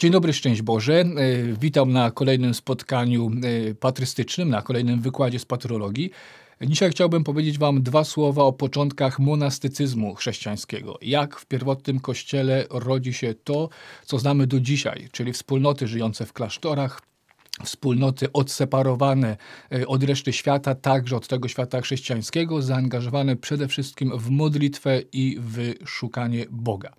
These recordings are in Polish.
Dzień dobry, szczęść Boże. E, witam na kolejnym spotkaniu e, patrystycznym, na kolejnym wykładzie z patrologii. Dzisiaj chciałbym powiedzieć Wam dwa słowa o początkach monastycyzmu chrześcijańskiego. Jak w pierwotnym kościele rodzi się to, co znamy do dzisiaj, czyli wspólnoty żyjące w klasztorach, wspólnoty odseparowane e, od reszty świata, także od tego świata chrześcijańskiego, zaangażowane przede wszystkim w modlitwę i w szukanie Boga.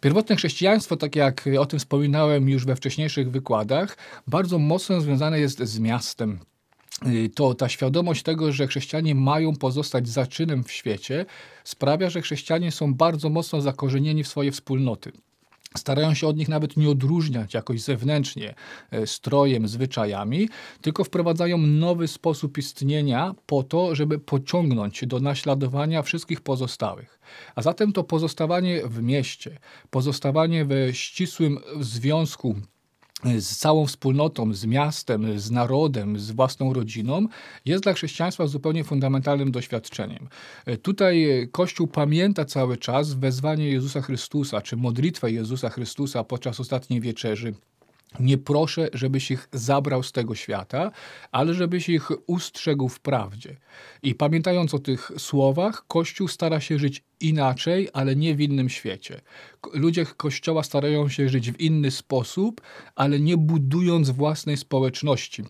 Pierwotne chrześcijaństwo, tak jak o tym wspominałem już we wcześniejszych wykładach, bardzo mocno związane jest z miastem y, to ta świadomość tego, że chrześcijanie mają pozostać zaczynem w świecie, sprawia, że chrześcijanie są bardzo mocno zakorzenieni w swoje wspólnoty. Starają się od nich nawet nie odróżniać jakoś zewnętrznie e, strojem, zwyczajami, tylko wprowadzają nowy sposób istnienia po to, żeby pociągnąć do naśladowania wszystkich pozostałych. A zatem to pozostawanie w mieście, pozostawanie w ścisłym związku Y, z całą wspólnotą, z miastem, y, z narodem, z własną rodziną, jest dla chrześcijaństwa zupełnie fundamentalnym doświadczeniem. Y, tutaj Kościół pamięta cały czas wezwanie Jezusa Chrystusa, czy modlitwę Jezusa Chrystusa podczas ostatniej wieczerzy. Nie proszę, żebyś ich zabrał z tego świata, ale żebyś ich ustrzegł w prawdzie. I pamiętając o tych słowach, Kościół stara się żyć inaczej, ale nie w innym świecie. Ludzie Kościoła starają się żyć w inny sposób, ale nie budując własnej społeczności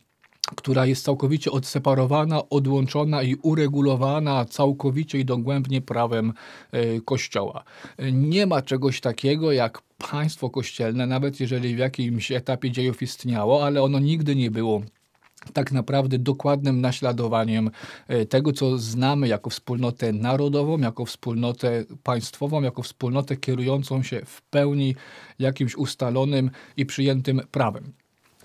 która jest całkowicie odseparowana, odłączona i uregulowana całkowicie i dogłębnie prawem e, Kościoła. Nie ma czegoś takiego jak państwo kościelne, nawet jeżeli w jakimś etapie dziejów istniało, ale ono nigdy nie było tak naprawdę dokładnym naśladowaniem e, tego, co znamy jako wspólnotę narodową, jako wspólnotę państwową, jako wspólnotę kierującą się w pełni jakimś ustalonym i przyjętym prawem.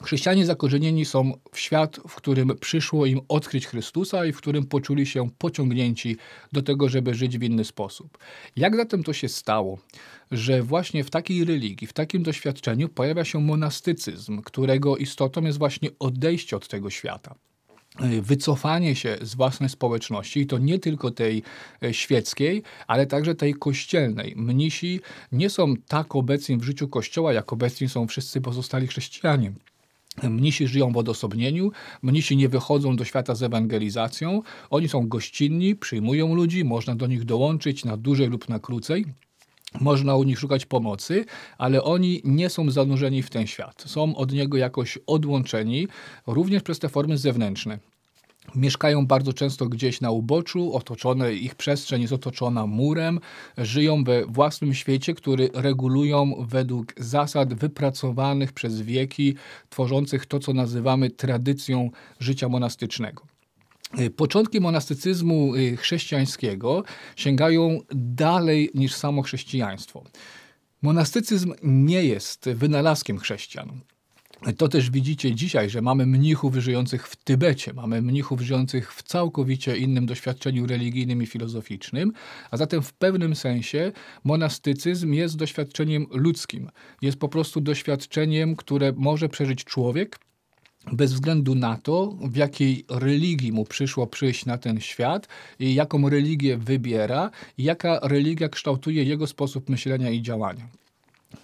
Chrześcijanie zakorzenieni są w świat, w którym przyszło im odkryć Chrystusa i w którym poczuli się pociągnięci do tego, żeby żyć w inny sposób. Jak zatem to się stało, że właśnie w takiej religii, w takim doświadczeniu pojawia się monastycyzm, którego istotą jest właśnie odejście od tego świata? wycofanie się z własnej społeczności i to nie tylko tej e, świeckiej, ale także tej kościelnej. Mnisi nie są tak obecni w życiu Kościoła, jak obecni są wszyscy pozostali chrześcijanie. Mnisi żyją w odosobnieniu, mnisi nie wychodzą do świata z ewangelizacją, oni są gościnni, przyjmują ludzi, można do nich dołączyć na dłużej lub na krócej. Można u nich szukać pomocy, ale oni nie są zanurzeni w ten świat. Są od niego jakoś odłączeni, również przez te formy zewnętrzne. Mieszkają bardzo często gdzieś na uboczu, otoczone, ich przestrzeń jest otoczona murem, żyją we własnym świecie, który regulują według zasad wypracowanych przez wieki, tworzących to, co nazywamy tradycją życia monastycznego. Y, początki monastycyzmu y, chrześcijańskiego sięgają dalej niż samo chrześcijaństwo. Monastycyzm nie jest wynalazkiem chrześcijan. To też widzicie dzisiaj, że mamy mnichów żyjących w Tybecie, mamy mnichów żyjących w całkowicie innym doświadczeniu religijnym i filozoficznym, a zatem w pewnym sensie monastycyzm jest doświadczeniem ludzkim. Jest po prostu doświadczeniem, które może przeżyć człowiek, bez względu na to, w jakiej religii mu przyszło przyjść na ten świat, i jaką religię wybiera, i jaka religia kształtuje jego sposób myślenia i działania.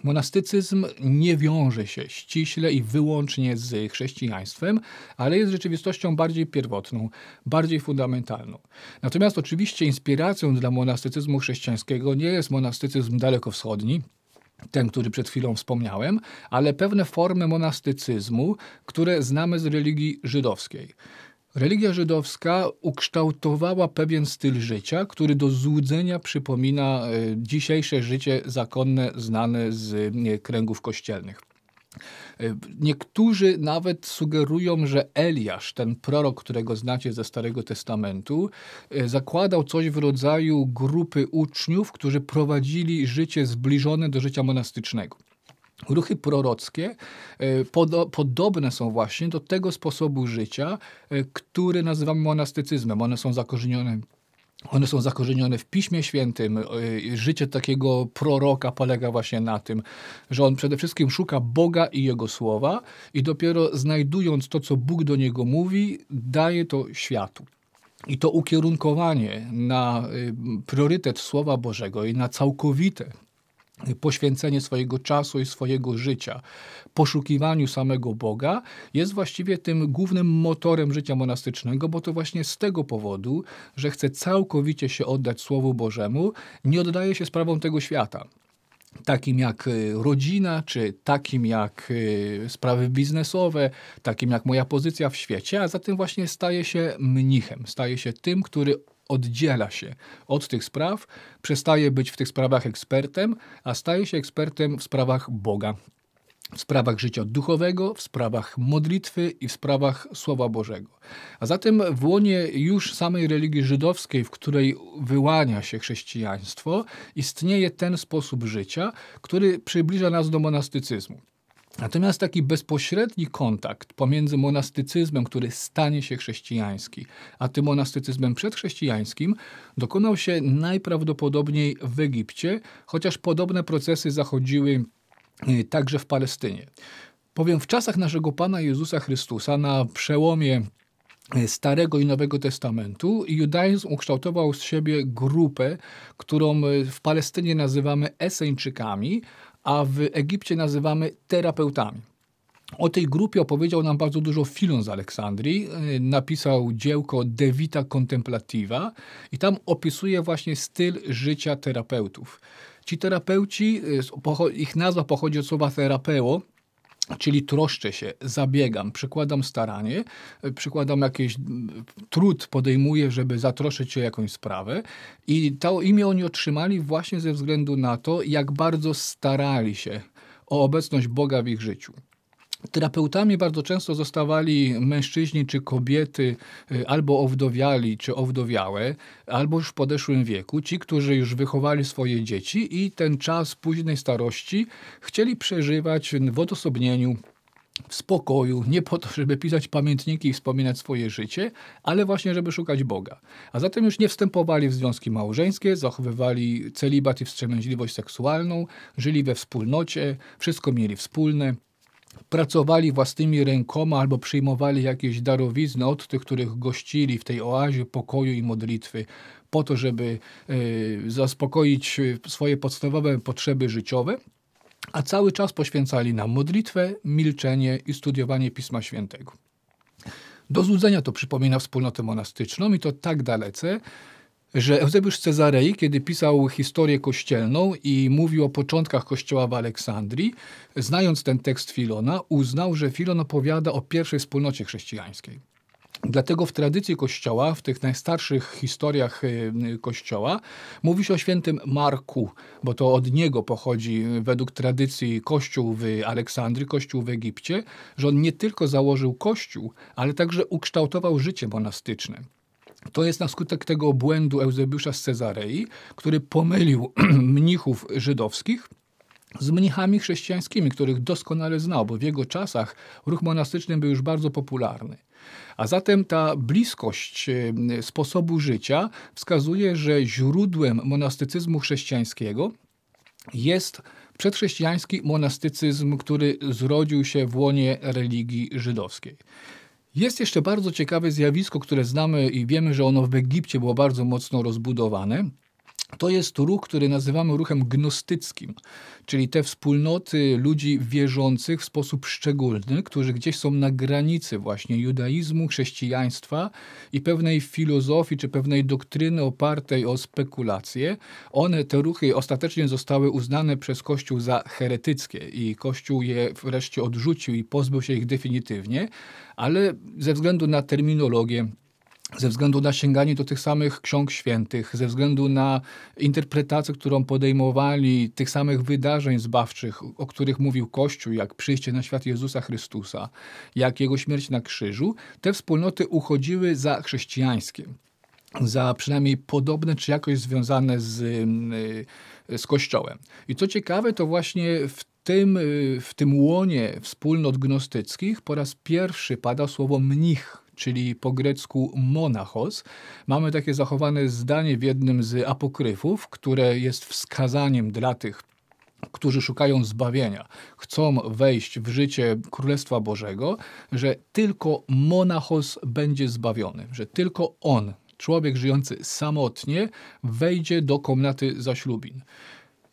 Monastycyzm nie wiąże się ściśle i wyłącznie z chrześcijaństwem, ale jest rzeczywistością bardziej pierwotną, bardziej fundamentalną. Natomiast oczywiście inspiracją dla monastycyzmu chrześcijańskiego nie jest monastycyzm dalekowschodni, ten, który przed chwilą wspomniałem, ale pewne formy monastycyzmu, które znamy z religii żydowskiej. Religia żydowska ukształtowała pewien styl życia, który do złudzenia przypomina e, dzisiejsze życie zakonne znane z e, kręgów kościelnych. E, niektórzy nawet sugerują, że Eliasz, ten prorok, którego znacie ze Starego Testamentu, zakładał coś w rodzaju grupy uczniów, którzy prowadzili życie zbliżone do życia monastycznego. Ruchy prorockie e, podobne są właśnie do tego sposobu życia, e, który nazywamy monastycyzmem. One są zakorzenione one są zakorzenione w Piśmie Świętym. E, życie takiego proroka polega właśnie na tym, że on przede wszystkim szuka Boga i Jego słowa i dopiero znajdując to, co Bóg do niego mówi, daje to światu. I to ukierunkowanie na priorytet Słowa Bożego i na całkowite poświęcenie swojego czasu i swojego życia poszukiwaniu samego Boga jest właściwie tym głównym motorem życia monastycznego, bo to właśnie z tego powodu, że chce całkowicie się oddać Słowu Bożemu, nie oddaje się sprawom tego świata takim jak y, rodzina, czy takim jak y, sprawy biznesowe, takim jak moja pozycja w świecie, a zatem właśnie staje się mnichem, staje się tym, który oddziela się od tych spraw, przestaje być w tych sprawach ekspertem, a staje się ekspertem w sprawach Boga. W sprawach życia duchowego, w sprawach modlitwy i w sprawach Słowa Bożego. A zatem w łonie już samej religii żydowskiej, w której wyłania się chrześcijaństwo, istnieje ten sposób życia, który przybliża nas do monastycyzmu. Natomiast taki bezpośredni kontakt pomiędzy monastycyzmem, który stanie się chrześcijański, a tym monastycyzmem przedchrześcijańskim dokonał się najprawdopodobniej w Egipcie, chociaż podobne procesy zachodziły y, także w Palestynie. Powiem, w czasach naszego Pana Jezusa Chrystusa na przełomie y, Starego i Nowego Testamentu judaizm ukształtował z siebie grupę, którą y, w Palestynie nazywamy Eseńczykami, a w Egipcie nazywamy terapeutami. O tej grupie opowiedział nam bardzo dużo Filon z Aleksandrii. E, napisał dziełko De Vita Contemplativa i tam opisuje właśnie styl życia terapeutów. Ci terapeuci, e, ich nazwa pochodzi od słowa terapeo, Czyli troszczę się, zabiegam, przykładam staranie, przykładam jakiś trud, podejmuję, żeby zatroszczyć się o jakąś sprawę. I to imię oni otrzymali właśnie ze względu na to, jak bardzo starali się o obecność Boga w ich życiu. Terapeutami bardzo często zostawali mężczyźni czy kobiety e, albo owdowiali czy owdowiałe, albo już w podeszłym wieku, ci, którzy już wychowali swoje dzieci i ten czas późnej starości chcieli przeżywać w odosobnieniu w spokoju, nie po to, żeby pisać pamiętniki i wspominać swoje życie, ale właśnie, żeby szukać Boga. A zatem już nie wstępowali w związki małżeńskie, zachowywali celibat i wstrzemięźliwość seksualną, żyli we wspólnocie, wszystko mieli wspólne pracowali własnymi rękoma albo przyjmowali jakieś darowizny od tych, których gościli w tej oazie pokoju i modlitwy, po to, żeby e, zaspokoić swoje podstawowe potrzeby życiowe, a cały czas poświęcali na modlitwę, milczenie i studiowanie Pisma Świętego. Do złudzenia to przypomina wspólnotę monastyczną i to tak dalece, że Eusebiusz Cezarei, kiedy pisał historię kościelną i mówił o początkach kościoła w Aleksandrii, znając ten tekst Filona, uznał, że Filon opowiada o pierwszej wspólnocie chrześcijańskiej. Dlatego w tradycji Kościoła, w tych najstarszych historiach y, y, Kościoła, mówi się o świętym Marku, bo to od niego pochodzi y, według tradycji Kościół w Aleksandrii, Kościół w Egipcie, że on nie tylko założył Kościół, ale także ukształtował życie monastyczne. To jest na skutek tego błędu Eusebiusza z Cezarei, który pomylił mnichów żydowskich z mnichami chrześcijańskimi, których doskonale znał, bo w jego czasach ruch monastyczny był już bardzo popularny. A zatem ta bliskość e, sposobu życia wskazuje, że źródłem monastycyzmu chrześcijańskiego jest przedchrześcijański monastycyzm, który zrodził się w łonie religii żydowskiej. Jest jeszcze bardzo ciekawe zjawisko, które znamy i wiemy, że ono w Egipcie było bardzo mocno rozbudowane. To jest ruch, który nazywamy ruchem gnostyckim, czyli te wspólnoty ludzi wierzących w sposób szczególny, którzy gdzieś są na granicy właśnie judaizmu, chrześcijaństwa i pewnej filozofii czy pewnej doktryny opartej o spekulacje. One, te ruchy ostatecznie zostały uznane przez Kościół za heretyckie i Kościół je wreszcie odrzucił i pozbył się ich definitywnie, ale ze względu na terminologię ze względu na sięganie do tych samych ksiąg świętych, ze względu na interpretację, którą podejmowali tych samych wydarzeń zbawczych, o których mówił Kościół, jak przyjście na świat Jezusa Chrystusa, jak jego śmierć na krzyżu, te wspólnoty uchodziły za chrześcijańskie za przynajmniej podobne czy jakoś związane z, z Kościołem. I co ciekawe, to właśnie w tym, w tym łonie wspólnot gnostyckich po raz pierwszy pada słowo mnich czyli po grecku monachos, mamy takie zachowane zdanie w jednym z apokryfów, które jest wskazaniem dla tych, którzy szukają zbawienia, chcą wejść w życie Królestwa Bożego, że tylko monachos będzie zbawiony, że tylko on, człowiek żyjący samotnie, wejdzie do komnaty zaślubin.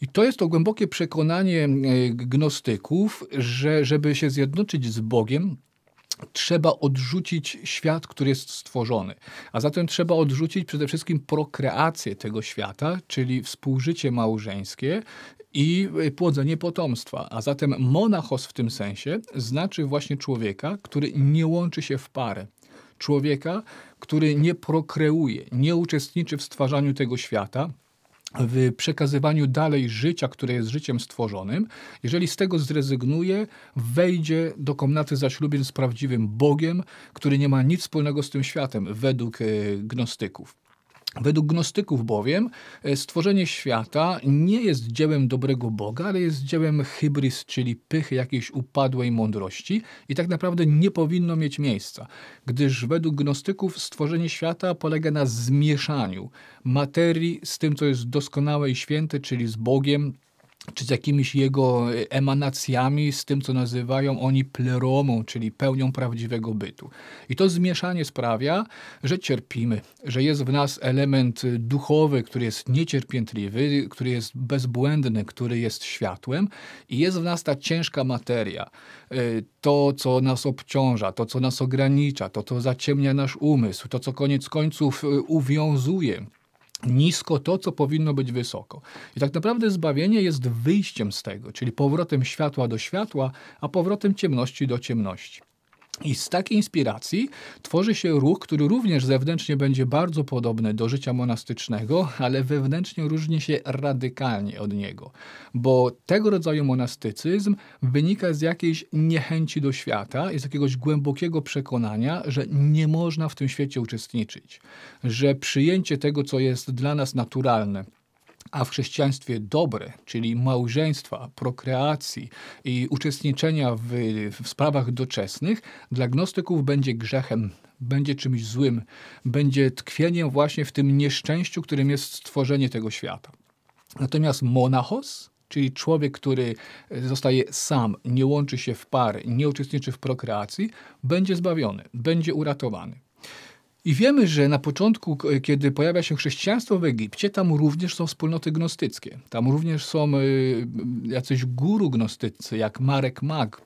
I to jest to głębokie przekonanie e, gnostyków, że żeby się zjednoczyć z Bogiem, trzeba odrzucić świat, który jest stworzony. A zatem trzeba odrzucić przede wszystkim prokreację tego świata, czyli współżycie małżeńskie i y, płodzenie potomstwa. A zatem monachos w tym sensie znaczy właśnie człowieka, który nie łączy się w parę. Człowieka, który nie prokreuje, nie uczestniczy w stwarzaniu tego świata, w przekazywaniu dalej życia, które jest życiem stworzonym. Jeżeli z tego zrezygnuje, wejdzie do komnaty zaślubień z prawdziwym Bogiem, który nie ma nic wspólnego z tym światem, według e, gnostyków. Według gnostyków bowiem e, stworzenie świata nie jest dziełem dobrego Boga, ale jest dziełem hybris, czyli pychy jakiejś upadłej mądrości i tak naprawdę nie powinno mieć miejsca, gdyż według gnostyków stworzenie świata polega na zmieszaniu materii z tym, co jest doskonałe i święte, czyli z Bogiem, czy z jakimiś jego emanacjami, z tym, co nazywają oni pleromą, czyli pełnią prawdziwego bytu. I to zmieszanie sprawia, że cierpimy, że jest w nas element duchowy, który jest niecierpiętliwy, który jest bezbłędny, który jest światłem i jest w nas ta ciężka materia, e, to, co nas obciąża, to, co nas ogranicza, to, co zaciemnia nasz umysł, to, co koniec końców e, uwiązuje nisko to, co powinno być wysoko. I tak naprawdę zbawienie jest wyjściem z tego, czyli powrotem światła do światła, a powrotem ciemności do ciemności. I z takiej inspiracji tworzy się ruch, który również zewnętrznie będzie bardzo podobny do życia monastycznego, ale wewnętrznie różni się radykalnie od niego, bo tego rodzaju monastycyzm wynika z jakiejś niechęci do świata i z jakiegoś głębokiego przekonania, że nie można w tym świecie uczestniczyć, że przyjęcie tego, co jest dla nas naturalne, a w chrześcijaństwie dobre, czyli małżeństwa, prokreacji i uczestniczenia w, w sprawach doczesnych, dla gnostyków będzie grzechem będzie czymś złym, będzie tkwieniem właśnie w tym nieszczęściu, którym jest stworzenie tego świata. Natomiast monachos, czyli człowiek, który zostaje sam, nie łączy się w pary, nie uczestniczy w prokreacji, będzie zbawiony, będzie uratowany. I wiemy, że na początku, kiedy pojawia się chrześcijaństwo w Egipcie, tam również są wspólnoty gnostyckie. Tam również są y, y, jacyś guru gnostycy, jak Marek Mag,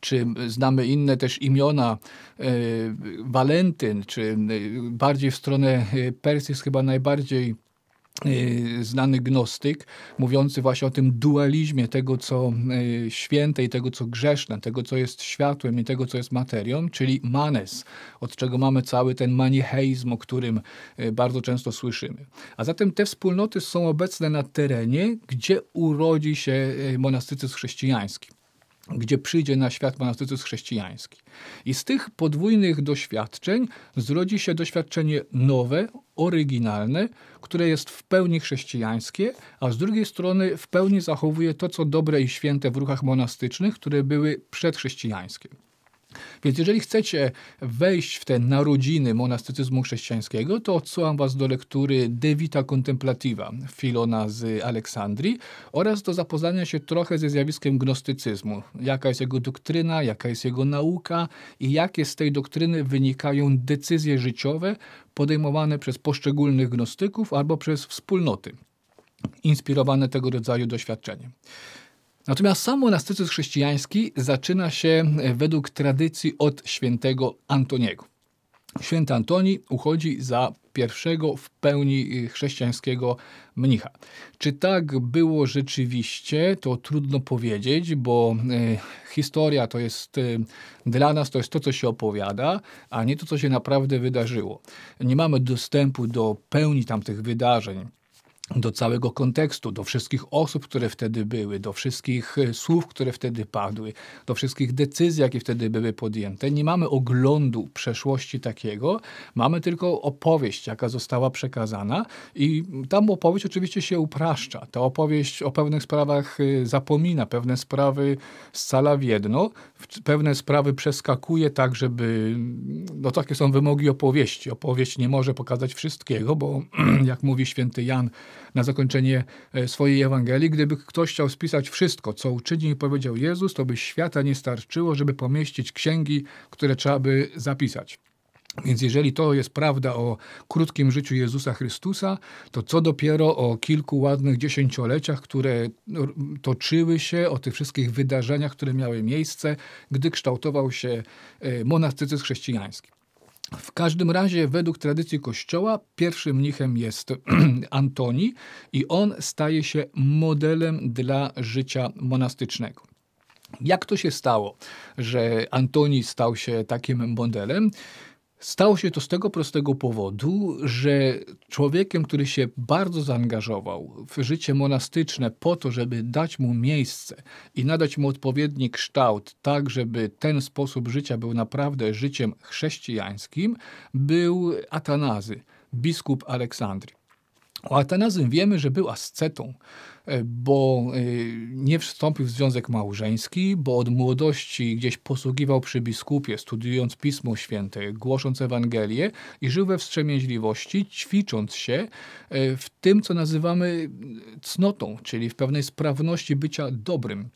czy znamy inne też imiona, y, Walentyn, czy bardziej w stronę Persji jest chyba najbardziej Y, znany gnostyk, mówiący właśnie o tym dualizmie tego, co y, święte i tego, co grzeszne, tego, co jest światłem i tego, co jest materią, czyli manes, od czego mamy cały ten manicheizm, o którym y, bardzo często słyszymy. A zatem te wspólnoty są obecne na terenie, gdzie urodzi się monastycyzm chrześcijański gdzie przyjdzie na świat monastycyzm chrześcijański. I z tych podwójnych doświadczeń zrodzi się doświadczenie nowe, oryginalne, które jest w pełni chrześcijańskie, a z drugiej strony w pełni zachowuje to, co dobre i święte w ruchach monastycznych, które były przedchrześcijańskie. Więc jeżeli chcecie wejść w te narodziny monastycyzmu chrześcijańskiego, to odsyłam was do lektury De Vita Contemplativa Filona z Aleksandrii oraz do zapoznania się trochę ze zjawiskiem gnostycyzmu. Jaka jest jego doktryna, jaka jest jego nauka i jakie z tej doktryny wynikają decyzje życiowe podejmowane przez poszczególnych gnostyków albo przez wspólnoty inspirowane tego rodzaju doświadczeniem. Natomiast sam monastycyzm chrześcijański zaczyna się e, według tradycji od świętego Antoniego. Święty Antoni uchodzi za pierwszego w pełni e, chrześcijańskiego mnicha. Czy tak było rzeczywiście, to trudno powiedzieć, bo e, historia to jest dla nas to jest to, co się opowiada, a nie to, co się naprawdę wydarzyło. Nie mamy dostępu do pełni tamtych wydarzeń do całego kontekstu, do wszystkich osób, które wtedy były, do wszystkich e, słów, które wtedy padły, do wszystkich decyzji, jakie wtedy były podjęte. Nie mamy oglądu przeszłości takiego, mamy tylko opowieść, jaka została przekazana i tam opowieść oczywiście się upraszcza. Ta opowieść o pewnych sprawach e, zapomina, pewne sprawy scala w jedno, pewne sprawy przeskakuje tak, żeby, mm, no takie są wymogi opowieści. Opowieść nie może pokazać wszystkiego, bo jak mówi święty Jan, na zakończenie e, swojej Ewangelii. Gdyby ktoś chciał spisać wszystko, co uczynił i powiedział Jezus, to by świata nie starczyło, żeby pomieścić księgi, które trzeba by zapisać. Więc jeżeli to jest prawda o krótkim życiu Jezusa Chrystusa, to co dopiero o kilku ładnych dziesięcioleciach, które toczyły się, o tych wszystkich wydarzeniach, które miały miejsce, gdy kształtował się e, monastycyzm chrześcijański. W każdym razie, według tradycji Kościoła, pierwszym mnichem jest Antoni i on staje się modelem dla życia monastycznego. Jak to się stało, że Antoni stał się takim modelem? Stało się to z tego prostego powodu, że człowiekiem, który się bardzo zaangażował w życie monastyczne po to, żeby dać mu miejsce i nadać mu odpowiedni kształt, tak żeby ten sposób życia był naprawdę życiem chrześcijańskim, był Atanazy, biskup Aleksandrii. O Atenazym wiemy, że był ascetą, e, bo e, nie wstąpił w związek małżeński, bo od młodości gdzieś posługiwał przy biskupie, studiując Pismo Święte, głosząc Ewangelię i żył we wstrzemięźliwości, ćwicząc się e, w tym, co nazywamy cnotą, czyli w pewnej sprawności bycia dobrym.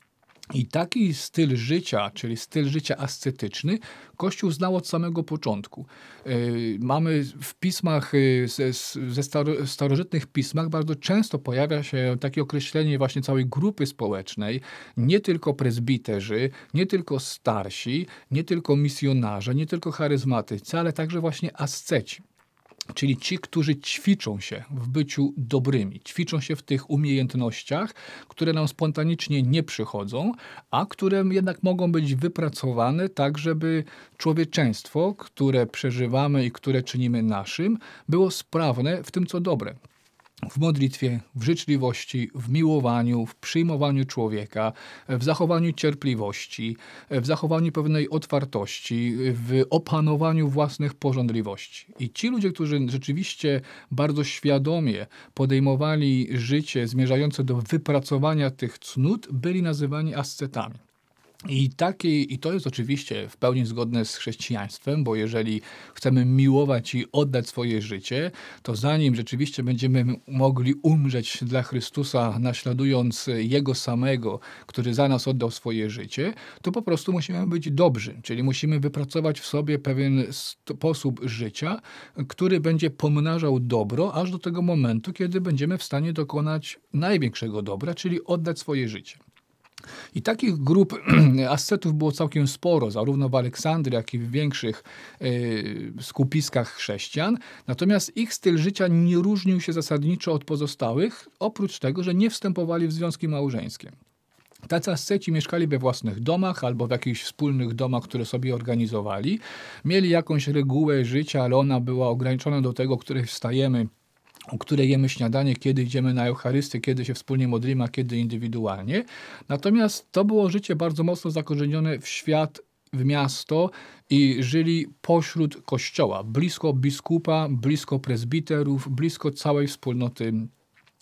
I taki styl życia, czyli styl życia ascetyczny, Kościół znał od samego początku. E, mamy w pismach, e, ze starożytnych pismach bardzo często pojawia się takie określenie właśnie całej grupy społecznej, nie tylko prezbiterzy, nie tylko starsi, nie tylko misjonarze, nie tylko charyzmatycy, ale także właśnie asceci. Czyli ci, którzy ćwiczą się w byciu dobrymi, ćwiczą się w tych umiejętnościach, które nam spontanicznie nie przychodzą, a które jednak mogą być wypracowane tak, żeby człowieczeństwo, które przeżywamy i które czynimy naszym, było sprawne w tym, co dobre w modlitwie, w życzliwości, w miłowaniu, w przyjmowaniu człowieka, w zachowaniu cierpliwości, w zachowaniu pewnej otwartości, w opanowaniu własnych pożądliwości. I ci ludzie, którzy rzeczywiście bardzo świadomie podejmowali życie zmierzające do wypracowania tych cnót, byli nazywani ascetami. I, taki, I to jest oczywiście w pełni zgodne z chrześcijaństwem, bo jeżeli chcemy miłować i oddać swoje życie, to zanim rzeczywiście będziemy mogli umrzeć dla Chrystusa, naśladując Jego samego, który za nas oddał swoje życie, to po prostu musimy być dobrzy, czyli musimy wypracować w sobie pewien sposób życia, który będzie pomnażał dobro aż do tego momentu, kiedy będziemy w stanie dokonać największego dobra, czyli oddać swoje życie. I takich grup ascetów było całkiem sporo, zarówno w Aleksandrii, jak i w większych y, skupiskach chrześcijan. Natomiast ich styl życia nie różnił się zasadniczo od pozostałych, oprócz tego, że nie wstępowali w związki małżeńskie. Tacy asceci mieszkali we własnych domach albo w jakichś wspólnych domach, które sobie organizowali. Mieli jakąś regułę życia, ale ona była ograniczona do tego, której wstajemy o której jemy śniadanie, kiedy idziemy na Eucharystię, kiedy się wspólnie modlimy, a kiedy indywidualnie. Natomiast to było życie bardzo mocno zakorzenione w świat, w miasto i żyli pośród kościoła, blisko biskupa, blisko prezbiterów, blisko całej wspólnoty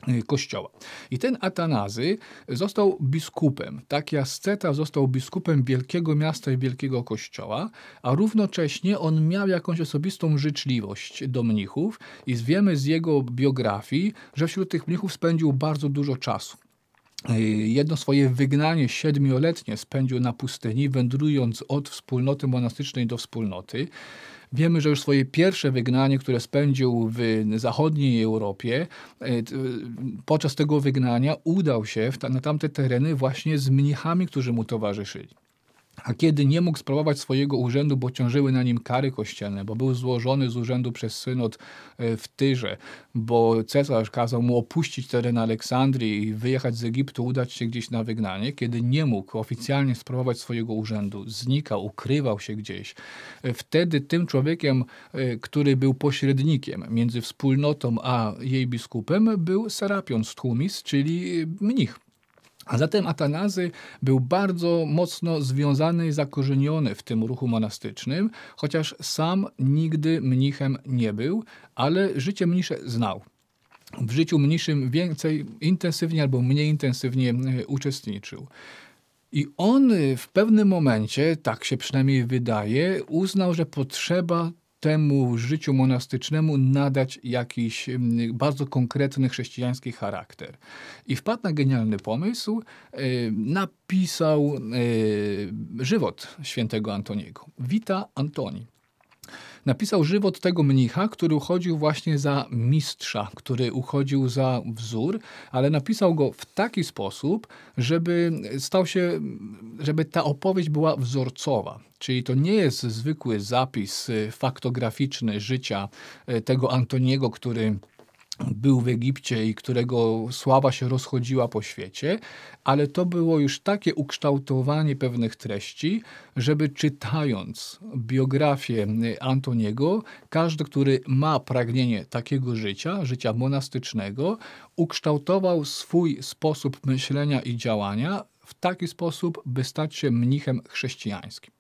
Y, kościoła. I ten Atanazy został biskupem. Tak, Jasceta został biskupem wielkiego miasta i wielkiego kościoła, a równocześnie on miał jakąś osobistą życzliwość do mnichów i wiemy z jego biografii, że wśród tych mnichów spędził bardzo dużo czasu. Y, jedno swoje wygnanie siedmioletnie spędził na pustyni, wędrując od wspólnoty monastycznej do wspólnoty. Wiemy, że już swoje pierwsze wygnanie, które spędził w zachodniej Europie, e, podczas tego wygnania udał się na tamte tereny właśnie z mnichami, którzy mu towarzyszyli a kiedy nie mógł sprawować swojego urzędu, bo ciążyły na nim kary kościelne, bo był złożony z urzędu przez synod e, w Tyrze, bo cesarz kazał mu opuścić teren Aleksandrii i wyjechać z Egiptu, udać się gdzieś na wygnanie, kiedy nie mógł oficjalnie sprawować swojego urzędu, znikał, ukrywał się gdzieś, e, wtedy tym człowiekiem, e, który był pośrednikiem między wspólnotą a jej biskupem, był Serapion z czyli mnich a zatem Atanazy był bardzo mocno związany i zakorzeniony w tym ruchu monastycznym, chociaż sam nigdy mnichem nie był, ale życie mnisze znał w życiu mniejszym więcej intensywnie albo mniej intensywnie e, uczestniczył. I on w pewnym momencie, tak się przynajmniej wydaje, uznał, że potrzeba temu życiu monastycznemu nadać jakiś mm, bardzo konkretny chrześcijański charakter. I wpadł na genialny pomysł, e, napisał e, żywot świętego Antoniego. Wita Antoni. Napisał żywot tego mnicha, który uchodził właśnie za mistrza, który uchodził za wzór, ale napisał go w taki sposób, żeby stał się, żeby ta opowieść była wzorcowa. Czyli to nie jest zwykły zapis y, faktograficzny życia y, tego Antoniego, który był w Egipcie i którego sława się rozchodziła po świecie, ale to było już takie ukształtowanie pewnych treści, żeby czytając biografię Antoniego, każdy, który ma pragnienie takiego życia, życia monastycznego, ukształtował swój sposób myślenia i działania w taki sposób, by stać się mnichem chrześcijańskim.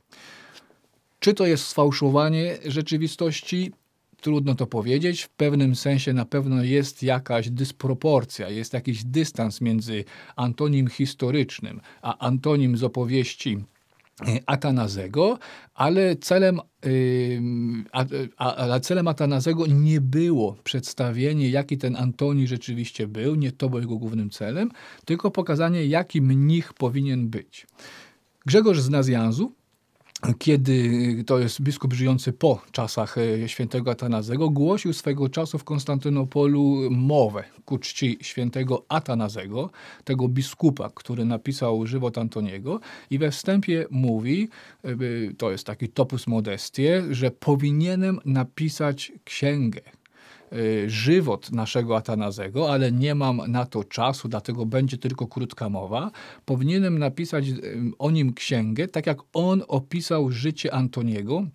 Czy to jest sfałszowanie rzeczywistości, trudno to powiedzieć. W pewnym sensie na pewno jest jakaś dysproporcja, jest jakiś dystans między antonim historycznym a antonim z opowieści y, Atanazego, ale celem, y, ale celem Atanazego nie było przedstawienie, jaki ten Antoni rzeczywiście był, nie to było jego głównym celem, tylko pokazanie, jaki mnich powinien być. Grzegorz z Nazjanzu kiedy to jest biskup żyjący po czasach e, świętego Atanazego, głosił swego czasu w Konstantynopolu mowę ku czci świętego Atanazego, tego biskupa, który napisał żywot Antoniego i we wstępie mówi, e, e, to jest taki topus modestie, że powinienem napisać księgę, Y, żywot naszego Atanazego, ale nie mam na to czasu, dlatego będzie tylko krótka mowa. Powinienem napisać y, o nim księgę, tak jak on opisał życie Antoniego,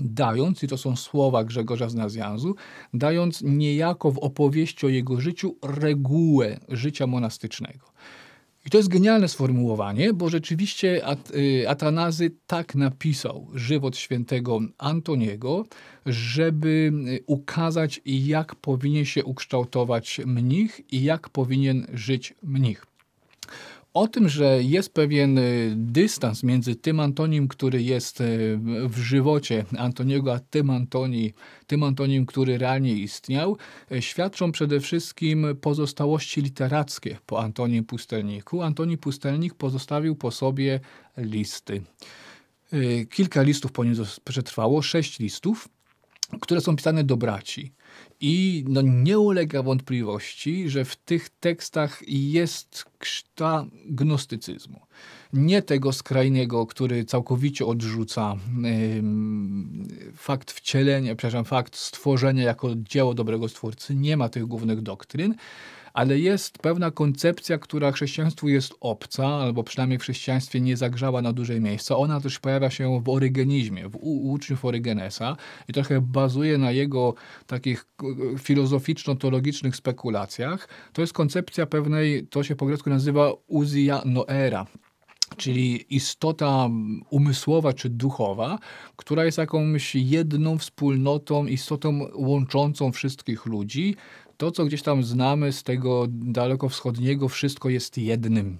dając, i to są słowa Grzegorza z Nazjanzu, dając niejako w opowieści o jego życiu regułę życia monastycznego. I to jest genialne sformułowanie, bo rzeczywiście At y, Atanazy tak napisał żywot świętego Antoniego, żeby y, ukazać, jak powinien się ukształtować mnich i jak powinien żyć mnich. O tym, że jest pewien y, dystans między tym Antonim, który jest y, w żywocie Antoniego, a tym, Antoni, tym Antonim, który realnie istniał, y, świadczą przede wszystkim pozostałości literackie po Antonim Pustelniku. Antoni Pustelnik pozostawił po sobie listy. Kilka listów po nim przetrwało, sześć listów, które są pisane do braci. I no, nie ulega wątpliwości, że w tych tekstach jest kształt gnostycyzmu. Nie tego skrajnego, który całkowicie odrzuca yy, fakt wcielenia, przepraszam, fakt stworzenia jako dzieło dobrego stwórcy. Nie ma tych głównych doktryn, ale jest pewna koncepcja, która chrześcijaństwu jest obca, albo przynajmniej w chrześcijaństwie nie zagrzała na duże miejsca. Ona też pojawia się w orygenizmie, w u, uczniów Orygenesa i trochę bazuje na jego takich filozoficzno-teologicznych spekulacjach. To jest koncepcja pewnej, to się po grecku nazywa uzia noera, czyli istota umysłowa czy duchowa, która jest jakąś jedną wspólnotą, istotą łączącą wszystkich ludzi, to, co gdzieś tam znamy z tego dalekowschodniego, wszystko jest jednym.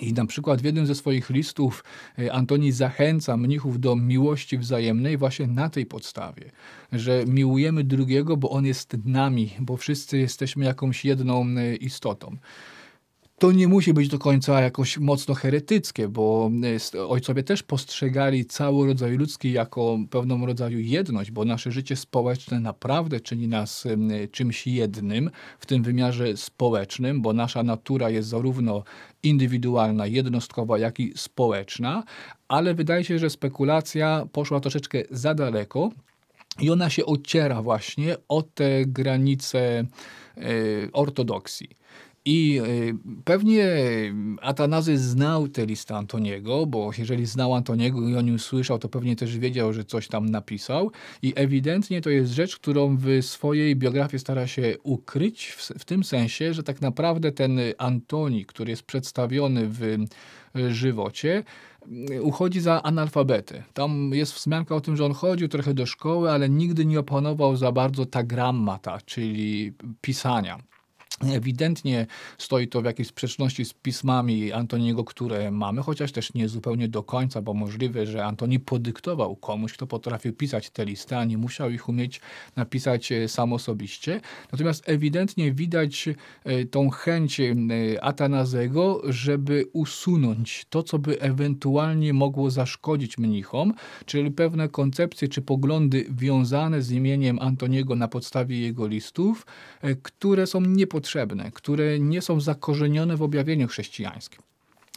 I na przykład w jednym ze swoich listów e, Antoni zachęca mnichów do miłości wzajemnej właśnie na tej podstawie, że miłujemy drugiego, bo on jest nami, bo wszyscy jesteśmy jakąś jedną e, istotą to nie musi być do końca jakoś mocno heretyckie, bo e, ojcowie też postrzegali cały rodzaj ludzki jako pewną rodzaju jedność, bo nasze życie społeczne naprawdę czyni nas czymś jednym w tym wymiarze społecznym, bo nasza natura jest zarówno indywidualna, jednostkowa, jak i społeczna, ale wydaje się, że spekulacja poszła troszeczkę za daleko. I ona się ociera właśnie o te granice e, ortodoksji. I y, pewnie Atanazy znał te listy Antoniego, bo jeżeli znał Antoniego i o nim słyszał, to pewnie też wiedział, że coś tam napisał. I ewidentnie to jest rzecz, którą w swojej biografii stara się ukryć, w, w tym sensie, że tak naprawdę ten Antoni, który jest przedstawiony w y, żywocie, y, uchodzi za analfabetę. Tam jest wzmianka o tym, że on chodził trochę do szkoły, ale nigdy nie opanował za bardzo ta grammata, czyli pisania. Ewidentnie stoi to w jakiejś sprzeczności z pismami Antoniego, które mamy, chociaż też nie zupełnie do końca, bo możliwe, że Antoni podyktował komuś, kto potrafił pisać te listy, a nie musiał ich umieć napisać e, sam osobiście. Natomiast ewidentnie widać e, tą chęć e, Atanazego, żeby usunąć to, co by ewentualnie mogło zaszkodzić mnichom, czyli pewne koncepcje czy poglądy wiązane z imieniem Antoniego na podstawie jego listów, które są niepotrzebne potrzebne, które nie są zakorzenione w objawieniu chrześcijańskim.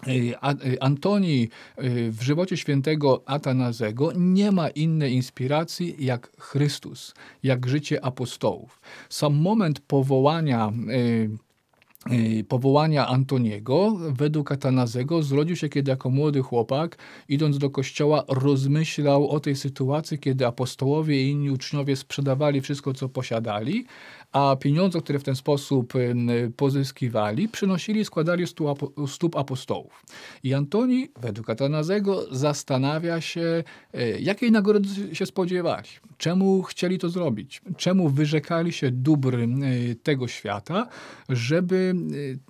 E, e, Antoni e, w żywocie świętego Atanazego nie ma innej inspiracji jak Chrystus, jak życie apostołów. Sam moment powołania powołania Antoniego według Atanazego zrodził się, kiedy jako młody chłopak, idąc do kościoła, rozmyślał o tej sytuacji, kiedy apostołowie i inni uczniowie sprzedawali wszystko, co posiadali, a pieniądze, które w ten sposób y, pozyskiwali, przynosili, składali stóp apostołów. I Antoni, według Atanazego, zastanawia się, y, jakiej nagrody się spodziewali, czemu chcieli to zrobić, czemu wyrzekali się dóbr y, tego świata, żeby,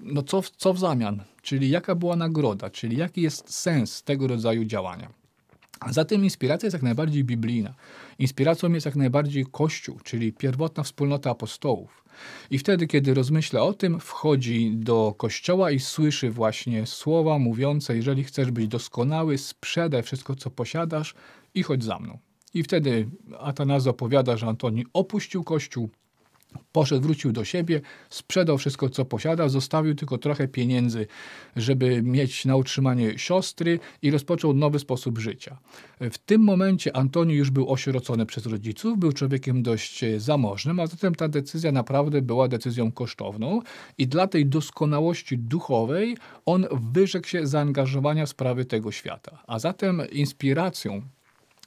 no co, co w zamian, czyli jaka była nagroda, czyli jaki jest sens tego rodzaju działania. Zatem inspiracja jest jak najbardziej biblijna. Inspiracją jest jak najbardziej Kościół, czyli pierwotna wspólnota apostołów. I wtedy, kiedy rozmyśla o tym, wchodzi do kościoła i słyszy właśnie słowa mówiące: Jeżeli chcesz być doskonały, sprzedaj wszystko, co posiadasz i chodź za mną. I wtedy Atanazy opowiada, że Antoni opuścił kościół, Poszedł, wrócił do siebie, sprzedał wszystko, co posiada, zostawił tylko trochę pieniędzy, żeby mieć na utrzymanie siostry i rozpoczął nowy sposób życia. W tym momencie Antoni już był osierocony przez rodziców, był człowiekiem dość e, zamożnym, a zatem ta decyzja naprawdę była decyzją kosztowną i dla tej doskonałości duchowej on wyrzekł się zaangażowania w sprawy tego świata. A zatem inspiracją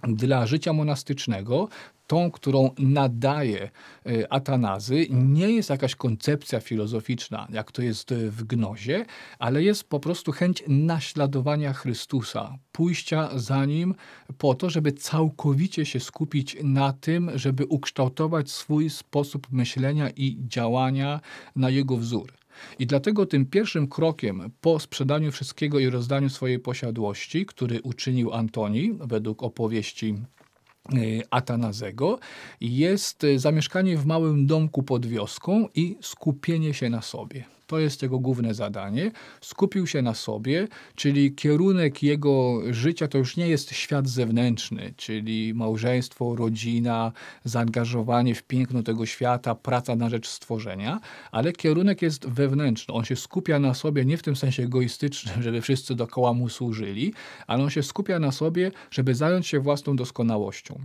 dla życia monastycznego, tą, którą nadaje e, Atanazy, nie jest jakaś koncepcja filozoficzna, jak to jest w gnozie, ale jest po prostu chęć naśladowania Chrystusa, pójścia za nim po to, żeby całkowicie się skupić na tym, żeby ukształtować swój sposób myślenia i działania na jego wzór. I dlatego tym pierwszym krokiem po sprzedaniu wszystkiego i rozdaniu swojej posiadłości, który uczynił Antoni według opowieści e, Atanazego jest e, zamieszkanie w małym domku pod wioską i skupienie się na sobie to jest jego główne zadanie, skupił się na sobie, czyli kierunek jego życia to już nie jest świat zewnętrzny, czyli małżeństwo, rodzina, zaangażowanie w piękno tego świata, praca na rzecz stworzenia, ale kierunek jest wewnętrzny. On się skupia na sobie nie w tym sensie egoistycznym, żeby wszyscy dookoła mu służyli, ale on się skupia na sobie, żeby zająć się własną doskonałością.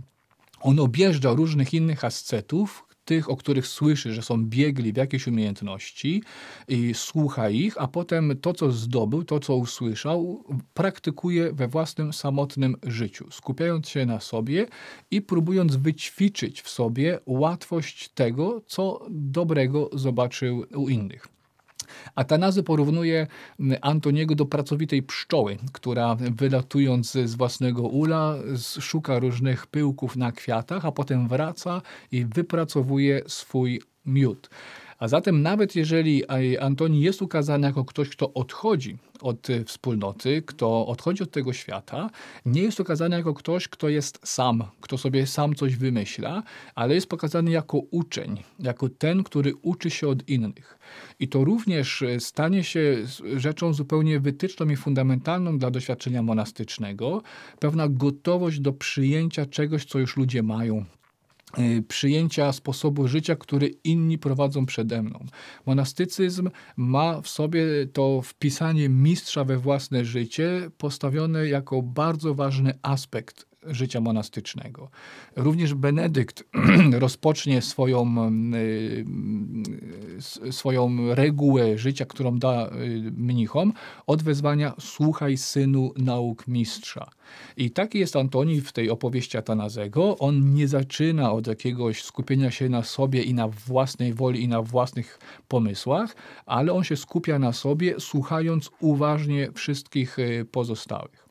On objeżdża różnych innych ascetów, tych, o których słyszy, że są biegli w jakieś umiejętności, i słucha ich, a potem to, co zdobył, to, co usłyszał, praktykuje we własnym samotnym życiu, skupiając się na sobie i próbując wyćwiczyć w sobie łatwość tego, co dobrego zobaczył u innych. Atanazy porównuje mm, Antoniego do pracowitej pszczoły, która wylatując z własnego ula szuka różnych pyłków na kwiatach, a potem wraca i wypracowuje swój miód. A zatem nawet jeżeli e, Antoni jest ukazany jako ktoś, kto odchodzi od e, wspólnoty, kto odchodzi od tego świata, nie jest ukazany jako ktoś, kto jest sam, kto sobie sam coś wymyśla, ale jest pokazany jako uczeń, jako ten, który uczy się od innych. I to również e, stanie się rzeczą zupełnie wytyczną i fundamentalną dla doświadczenia monastycznego, pewna gotowość do przyjęcia czegoś, co już ludzie mają, Y, przyjęcia sposobu życia, który inni prowadzą przede mną. Monastycyzm ma w sobie to wpisanie mistrza we własne życie, postawione jako bardzo ważny aspekt życia monastycznego. Również Benedykt rozpocznie swoją, mm, y, swoją regułę życia, którą da y, mnichom, od wezwania słuchaj synu nauk mistrza. I taki jest Antoni w tej opowieści Atanazego. On nie zaczyna od jakiegoś skupienia się na sobie i na własnej woli i na własnych pomysłach, ale on się skupia na sobie, słuchając uważnie wszystkich y, pozostałych.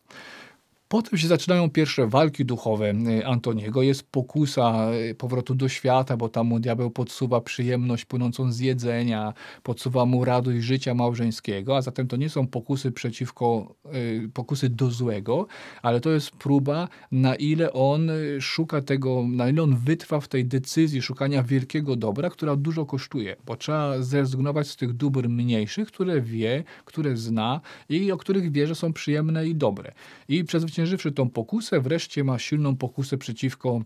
Potem się zaczynają pierwsze walki duchowe y, Antoniego. Jest pokusa y, powrotu do świata, bo tam mu diabeł podsuwa przyjemność płynącą z jedzenia, podsuwa mu radość życia małżeńskiego, a zatem to nie są pokusy przeciwko, y, pokusy do złego, ale to jest próba, na ile on szuka tego, na ile on wytrwa w tej decyzji szukania wielkiego dobra, która dużo kosztuje, bo trzeba zrezygnować z tych dóbr mniejszych, które wie, które zna i o których wie, że są przyjemne i dobre. I przez zwyciężywszy tą pokusę, wreszcie ma silną pokusę przeciwko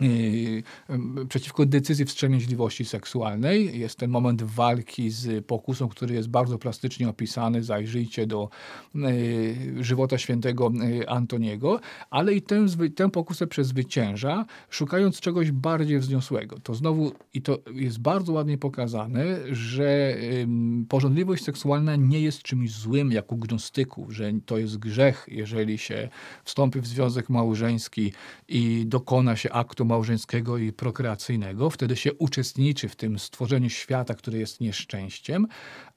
Yy, yy, przeciwko decyzji wstrzemięźliwości seksualnej. Jest ten moment walki z pokusą, który jest bardzo plastycznie opisany. Zajrzyjcie do yy, żywota świętego Antoniego, ale i tę, tę pokusę przezwycięża, szukając czegoś bardziej wzniosłego. To znowu, i to jest bardzo ładnie pokazane, że porządliwość seksualna nie jest czymś złym jak u gnostyków, że to jest grzech, jeżeli się wstąpi w związek małżeński i dokona się aktu małżeńskiego i prokreacyjnego, wtedy się uczestniczy w tym stworzeniu świata, które jest nieszczęściem,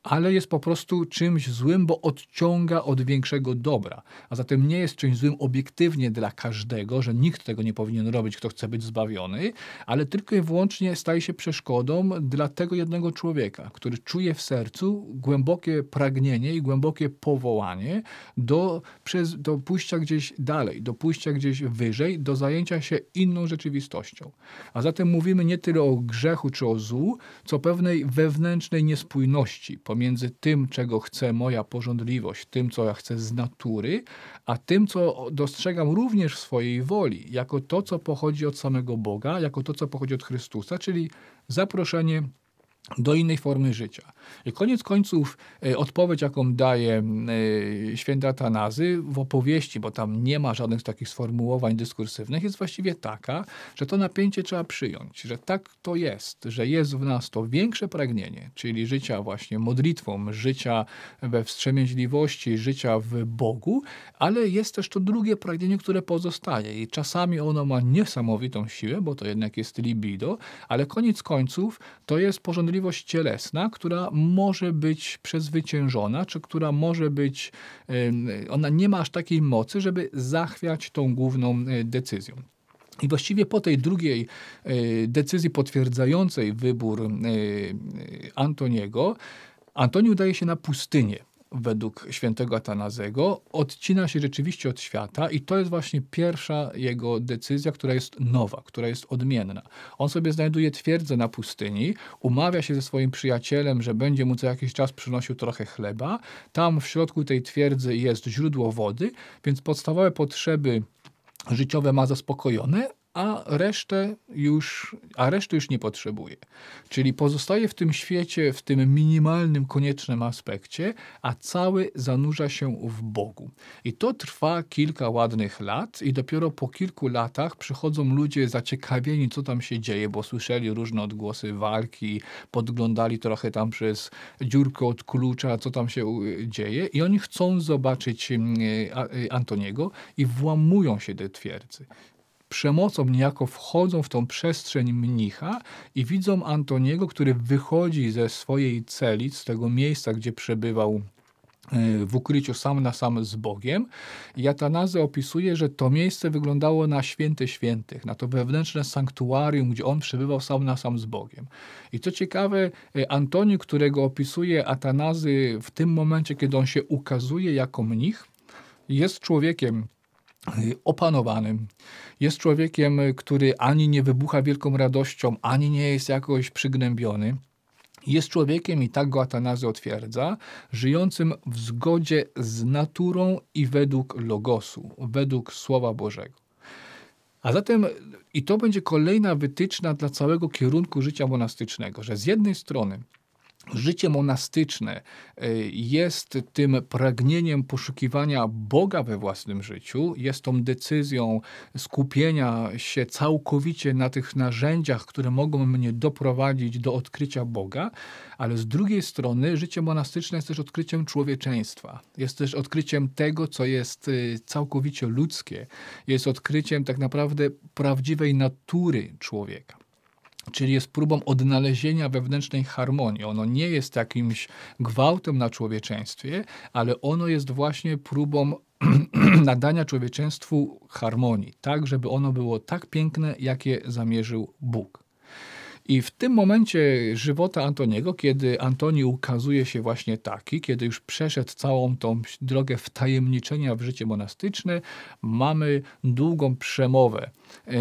ale jest po prostu czymś złym, bo odciąga od większego dobra. A zatem nie jest czymś złym obiektywnie dla każdego, że nikt tego nie powinien robić, kto chce być zbawiony, ale tylko i wyłącznie staje się przeszkodą dla tego jednego człowieka, który czuje w sercu głębokie pragnienie i głębokie powołanie do, przez, do pójścia gdzieś dalej, do pójścia gdzieś wyżej, do zajęcia się inną rzeczywistością. A zatem mówimy nie tyle o grzechu czy o złu, co pewnej wewnętrznej niespójności pomiędzy tym, czego chce moja pożądliwość, tym, co ja chcę z natury, a tym, co dostrzegam również w swojej woli, jako to, co pochodzi od samego Boga, jako to, co pochodzi od Chrystusa, czyli zaproszenie do innej formy życia. I Koniec końców e, odpowiedź, jaką daje e, święta Tanazy w opowieści, bo tam nie ma żadnych takich sformułowań dyskursywnych, jest właściwie taka, że to napięcie trzeba przyjąć, że tak to jest, że jest w nas to większe pragnienie, czyli życia właśnie modlitwą, życia we wstrzemięźliwości, życia w Bogu, ale jest też to drugie pragnienie, które pozostaje i czasami ono ma niesamowitą siłę, bo to jednak jest libido, ale koniec końców to jest porządliwe możliwość cielesna, która może być przezwyciężona, czy która może być, ona nie ma aż takiej mocy, żeby zachwiać tą główną e, decyzją. I właściwie po tej drugiej e, decyzji potwierdzającej wybór e, Antoniego, Antoni udaje się na pustynię według świętego Atanazego, odcina się rzeczywiście od świata i to jest właśnie pierwsza jego decyzja, która jest nowa, która jest odmienna. On sobie znajduje twierdzę na pustyni, umawia się ze swoim przyjacielem, że będzie mu co jakiś czas przynosił trochę chleba. Tam w środku tej twierdzy jest źródło wody, więc podstawowe potrzeby życiowe ma zaspokojone, a resztę już, a reszty już nie potrzebuje. Czyli pozostaje w tym świecie, w tym minimalnym, koniecznym aspekcie, a cały zanurza się w Bogu. I to trwa kilka ładnych lat i dopiero po kilku latach przychodzą ludzie zaciekawieni, co tam się dzieje, bo słyszeli różne odgłosy walki, podglądali trochę tam przez dziurkę od klucza, co tam się y, dzieje i oni chcą zobaczyć mm, y, y, Antoniego i włamują się do twierdzy przemocą niejako wchodzą w tą przestrzeń mnicha i widzą Antoniego, który wychodzi ze swojej celi, z tego miejsca, gdzie przebywał e, w ukryciu sam na sam z Bogiem. I Atanazę opisuje, że to miejsce wyglądało na święte świętych, na to wewnętrzne sanktuarium, gdzie on przebywał sam na sam z Bogiem. I co ciekawe, e, Antoni, którego opisuje Atanazy w tym momencie, kiedy on się ukazuje jako mnich, jest człowiekiem, opanowanym. Jest człowiekiem, który ani nie wybucha wielką radością, ani nie jest jakoś przygnębiony. Jest człowiekiem, i tak go Atanazy otwierdza, żyjącym w zgodzie z naturą i według logosu, według Słowa Bożego. A zatem, i to będzie kolejna wytyczna dla całego kierunku życia monastycznego, że z jednej strony Życie monastyczne e, jest tym pragnieniem poszukiwania Boga we własnym życiu, jest tą decyzją skupienia się całkowicie na tych narzędziach, które mogą mnie doprowadzić do odkrycia Boga, ale z drugiej strony życie monastyczne jest też odkryciem człowieczeństwa, jest też odkryciem tego, co jest e, całkowicie ludzkie, jest odkryciem tak naprawdę prawdziwej natury człowieka czyli jest próbą odnalezienia wewnętrznej harmonii. Ono nie jest jakimś gwałtem na człowieczeństwie, ale ono jest właśnie próbą nadania człowieczeństwu harmonii, tak żeby ono było tak piękne, jakie zamierzył Bóg. I w tym momencie żywota Antoniego, kiedy Antoni ukazuje się właśnie taki, kiedy już przeszedł całą tą drogę wtajemniczenia w życie monastyczne, mamy długą przemowę E,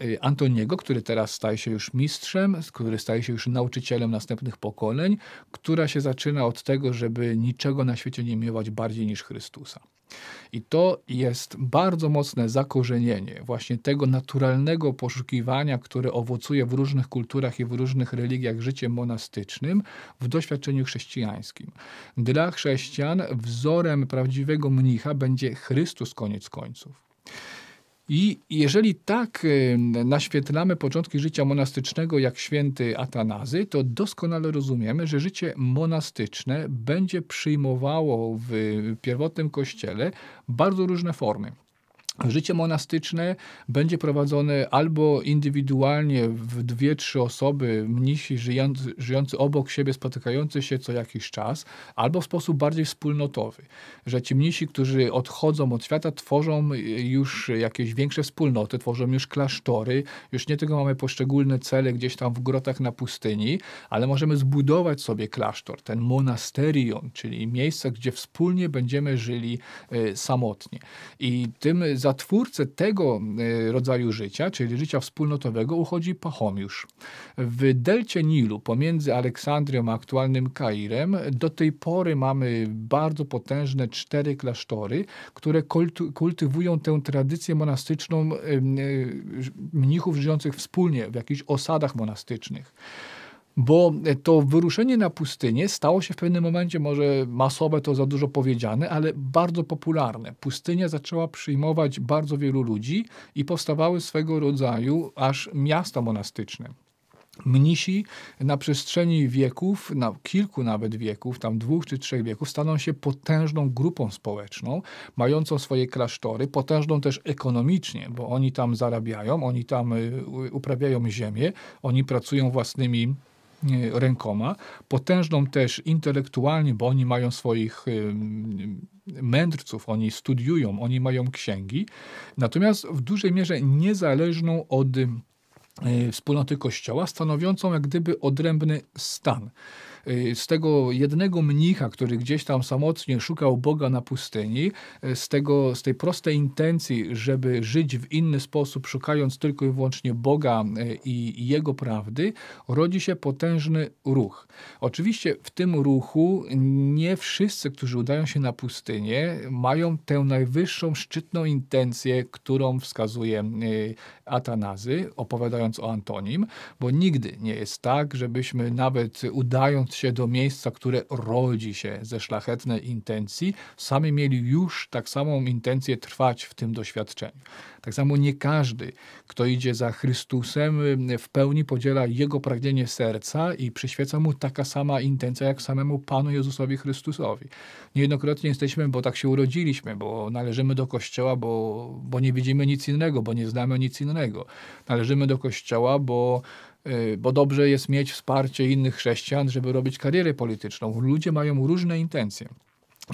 e, Antoniego, który teraz staje się już mistrzem, który staje się już nauczycielem następnych pokoleń, która się zaczyna od tego, żeby niczego na świecie nie miłować bardziej niż Chrystusa. I to jest bardzo mocne zakorzenienie właśnie tego naturalnego poszukiwania, które owocuje w różnych kulturach i w różnych religiach życiem monastycznym, w doświadczeniu chrześcijańskim. Dla chrześcijan wzorem prawdziwego mnicha będzie Chrystus koniec końców. I jeżeli tak naświetlamy początki życia monastycznego jak święty Atanazy, to doskonale rozumiemy, że życie monastyczne będzie przyjmowało w pierwotnym kościele bardzo różne formy. Życie monastyczne będzie prowadzone albo indywidualnie w dwie, trzy osoby, mnisi żyjący, żyjący obok siebie, spotykający się co jakiś czas, albo w sposób bardziej wspólnotowy, że ci mnisi, którzy odchodzą od świata, tworzą już jakieś większe wspólnoty, tworzą już klasztory, już nie tylko mamy poszczególne cele gdzieś tam w grotach na pustyni, ale możemy zbudować sobie klasztor, ten monasterion, czyli miejsce, gdzie wspólnie będziemy żyli y, samotnie. I tym za twórcę tego y, rodzaju życia, czyli życia wspólnotowego, uchodzi Pachomiusz. W delcie Nilu, pomiędzy Aleksandrią a aktualnym Kairem, do tej pory mamy bardzo potężne cztery klasztory, które kultywują tę tradycję monastyczną y, y, mnichów żyjących wspólnie w jakichś osadach monastycznych bo e, to wyruszenie na pustynię stało się w pewnym momencie, może masowe to za dużo powiedziane, ale bardzo popularne. Pustynia zaczęła przyjmować bardzo wielu ludzi i powstawały swego rodzaju aż miasta monastyczne. Mnisi na przestrzeni wieków, na kilku nawet wieków, tam dwóch czy trzech wieków, staną się potężną grupą społeczną, mającą swoje klasztory, potężną też ekonomicznie, bo oni tam zarabiają, oni tam y, uprawiają ziemię, oni pracują własnymi E, rękoma, potężną też intelektualnie, bo oni mają swoich e, mędrców, oni studiują, oni mają księgi, natomiast w dużej mierze niezależną od e, wspólnoty Kościoła, stanowiącą jak gdyby odrębny stan. Y, z tego jednego mnicha, który gdzieś tam samotnie szukał Boga na pustyni, y, z, tego, z tej prostej intencji, żeby żyć w inny sposób, szukając tylko i wyłącznie Boga y, i Jego prawdy, rodzi się potężny ruch. Oczywiście w tym ruchu nie wszyscy, którzy udają się na pustynię, mają tę najwyższą, szczytną intencję, którą wskazuje Atanazy, opowiadając o Antonim, bo nigdy nie jest tak, żebyśmy nawet udając się do miejsca, które rodzi się ze szlachetnej intencji, sami mieli już tak samą intencję trwać w tym doświadczeniu. Tak samo nie każdy, kto idzie za Chrystusem, w pełni podziela Jego pragnienie serca i przyświeca mu taka sama intencja, jak samemu Panu Jezusowi Chrystusowi. Niejednokrotnie jesteśmy, bo tak się urodziliśmy, bo należymy do Kościoła, bo, bo nie widzimy nic innego, bo nie znamy nic innego. Należymy do Kościoła, bo Y, bo dobrze jest mieć wsparcie innych chrześcijan, żeby robić karierę polityczną. Ludzie mają różne intencje.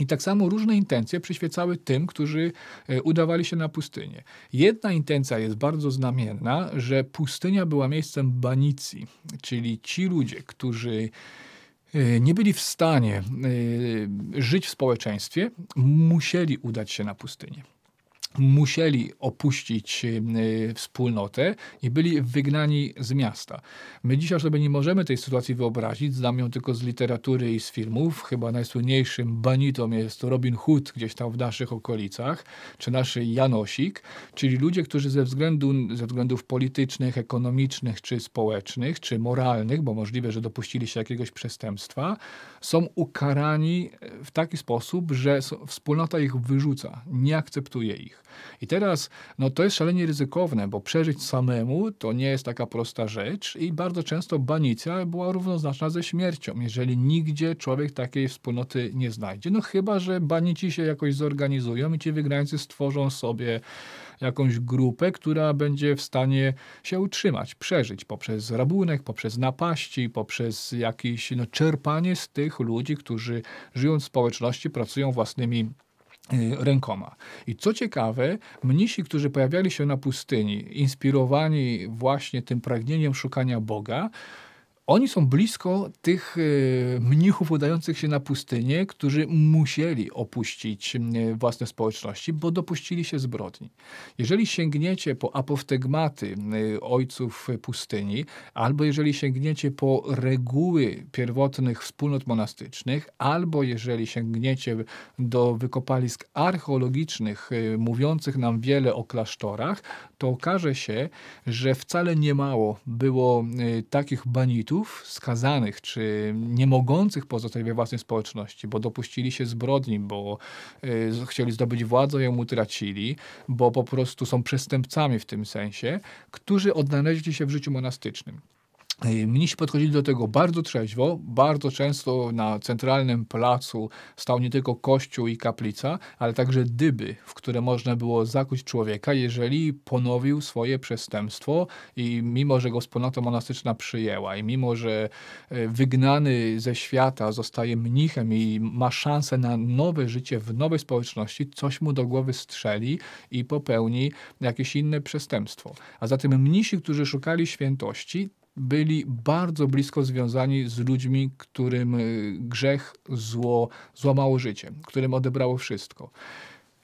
I tak samo różne intencje przyświecały tym, którzy y, udawali się na pustynię. Jedna intencja jest bardzo znamienna, że pustynia była miejscem banicji, czyli ci ludzie, którzy y, nie byli w stanie żyć w społeczeństwie, musieli udać się na pustynię musieli opuścić y, y, wspólnotę i byli wygnani z miasta. My dzisiaj sobie nie możemy tej sytuacji wyobrazić, znam ją tylko z literatury i z filmów. Chyba najsłynniejszym banitą jest Robin Hood gdzieś tam w naszych okolicach, czy nasz Janosik, czyli ludzie, którzy ze, względu, ze względów politycznych, ekonomicznych, czy społecznych, czy moralnych, bo możliwe, że dopuścili się jakiegoś przestępstwa, są ukarani w taki sposób, że wspólnota ich wyrzuca, nie akceptuje ich. I teraz, no to jest szalenie ryzykowne, bo przeżyć samemu to nie jest taka prosta rzecz i bardzo często banicja była równoznaczna ze śmiercią, jeżeli nigdzie człowiek takiej wspólnoty nie znajdzie. No chyba, że banici się jakoś zorganizują i ci wygrańcy stworzą sobie jakąś grupę, która będzie w stanie się utrzymać, przeżyć poprzez rabunek, poprzez napaści, poprzez jakieś no, czerpanie z tych ludzi, którzy żyją w społeczności, pracują własnymi Y, rękoma. I co ciekawe, mnisi, którzy pojawiali się na pustyni, inspirowani właśnie tym pragnieniem szukania Boga, oni są blisko tych e, mnichów udających się na pustynię, którzy musieli opuścić e, własne społeczności, bo dopuścili się zbrodni. Jeżeli sięgniecie po apoftegmaty e, ojców pustyni, albo jeżeli sięgniecie po reguły pierwotnych wspólnot monastycznych, albo jeżeli sięgniecie do wykopalisk archeologicznych mówiących nam wiele o klasztorach, to okaże się, że wcale nie mało było takich banitów, Żydów skazanych czy nie mogących pozostać we własnej społeczności, bo dopuścili się zbrodni, bo y, chcieli zdobyć władzę, ją utracili, bo po prostu są przestępcami w tym sensie, którzy odnaleźli się w życiu monastycznym. Mnisi podchodzili do tego bardzo trzeźwo, bardzo często na centralnym placu stał nie tylko kościół i kaplica, ale także dyby, w które można było zakuć człowieka, jeżeli ponowił swoje przestępstwo i mimo, że go wspólnota monastyczna przyjęła i mimo, że e, wygnany ze świata zostaje mnichem i ma szansę na nowe życie w nowej społeczności, coś mu do głowy strzeli i popełni jakieś inne przestępstwo. A zatem mnisi, którzy szukali świętości, byli bardzo blisko związani z ludźmi, którym e, grzech, zło złamało życie, którym odebrało wszystko.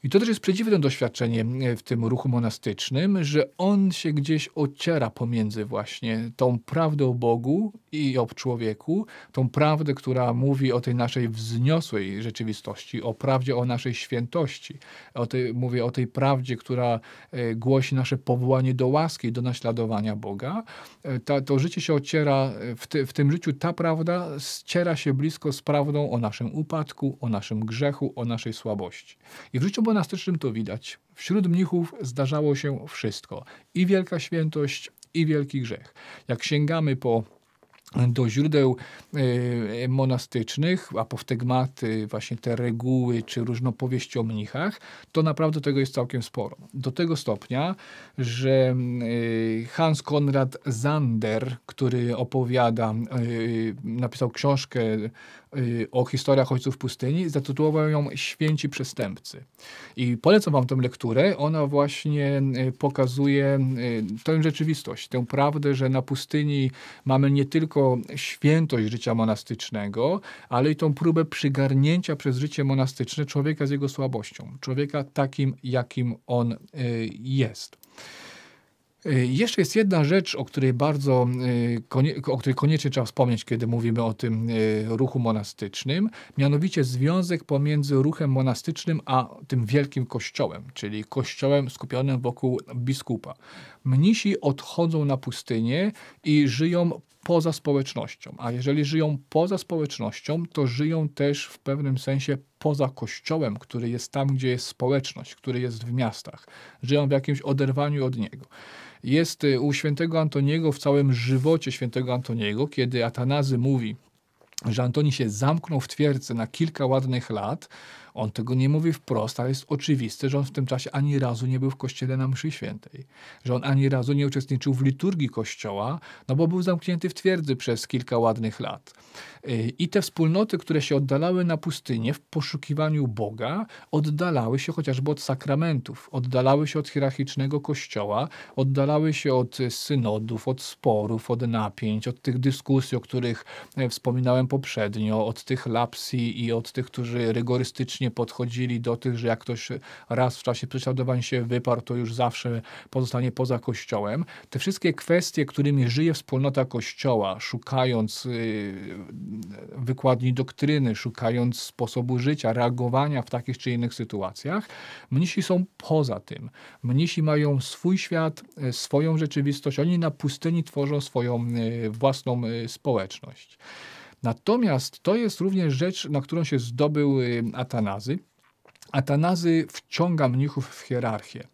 I to też jest przedziwne doświadczenie e, w tym ruchu monastycznym, że on się gdzieś ociera pomiędzy właśnie tą prawdą o Bogu i o człowieku, tą prawdę, która mówi o tej naszej wzniosłej rzeczywistości, o prawdzie o naszej świętości. O tej, mówię o tej prawdzie, która e, głosi nasze powołanie do łaski, do naśladowania Boga. E, ta, to życie się ociera, w, w tym życiu ta prawda ściera się blisko z prawdą o naszym upadku, o naszym grzechu, o naszej słabości. I w życiu monastycznym to widać. Wśród mnichów zdarzało się wszystko. I wielka świętość, i wielki grzech. Jak sięgamy po do źródeł e, monastycznych, a powtegmaty, właśnie te reguły czy różnopowieści o mnichach, to naprawdę tego jest całkiem sporo. Do tego stopnia, że e, Hans Konrad Zander, który opowiada, e, napisał książkę Y, o historiach ojców pustyni, zatytułował ją Święci Przestępcy. I polecam wam tę lekturę. Ona właśnie y, pokazuje y, tę rzeczywistość, tę prawdę, że na pustyni mamy nie tylko świętość życia monastycznego, ale i tą próbę przygarnięcia przez życie monastyczne człowieka z jego słabością, człowieka takim, jakim on jest. Y, jeszcze jest jedna rzecz, o której bardzo, y, o której koniecznie trzeba wspomnieć, kiedy mówimy o tym y, ruchu monastycznym, mianowicie związek pomiędzy ruchem monastycznym a tym wielkim kościołem, czyli kościołem skupionym wokół biskupa. Mnisi odchodzą na pustynię i żyją poza społecznością. A jeżeli żyją poza społecznością, to żyją też w pewnym sensie poza kościołem, który jest tam, gdzie jest społeczność, który jest w miastach. Żyją w jakimś oderwaniu od niego jest y, u świętego Antoniego w całym żywocie świętego Antoniego, kiedy Atanazy mówi, że Antoni się zamknął w twierdzy na kilka ładnych lat, on tego nie mówi wprost, ale jest oczywiste, że on w tym czasie ani razu nie był w kościele na mszy świętej, że on ani razu nie uczestniczył w liturgii kościoła, no bo był zamknięty w twierdzy przez kilka ładnych lat. I te wspólnoty, które się oddalały na pustynię w poszukiwaniu Boga, oddalały się chociażby od sakramentów, oddalały się od hierarchicznego kościoła, oddalały się od synodów, od sporów, od napięć, od tych dyskusji, o których wspominałem poprzednio, od tych lapsi i od tych, którzy rygorystycznie podchodzili do tych, że jak ktoś raz w czasie prześladowań się wyparł, to już zawsze pozostanie poza Kościołem. Te wszystkie kwestie, którymi żyje wspólnota Kościoła, szukając y, wykładni doktryny, szukając sposobu życia, reagowania w takich czy innych sytuacjach, mnisi są poza tym. Mnisi mają swój świat, y, swoją rzeczywistość. Oni na pustyni tworzą swoją y, własną społeczność. Natomiast to jest również rzecz, na którą się zdobył y, Atanazy. Atanazy wciąga mnichów w hierarchię.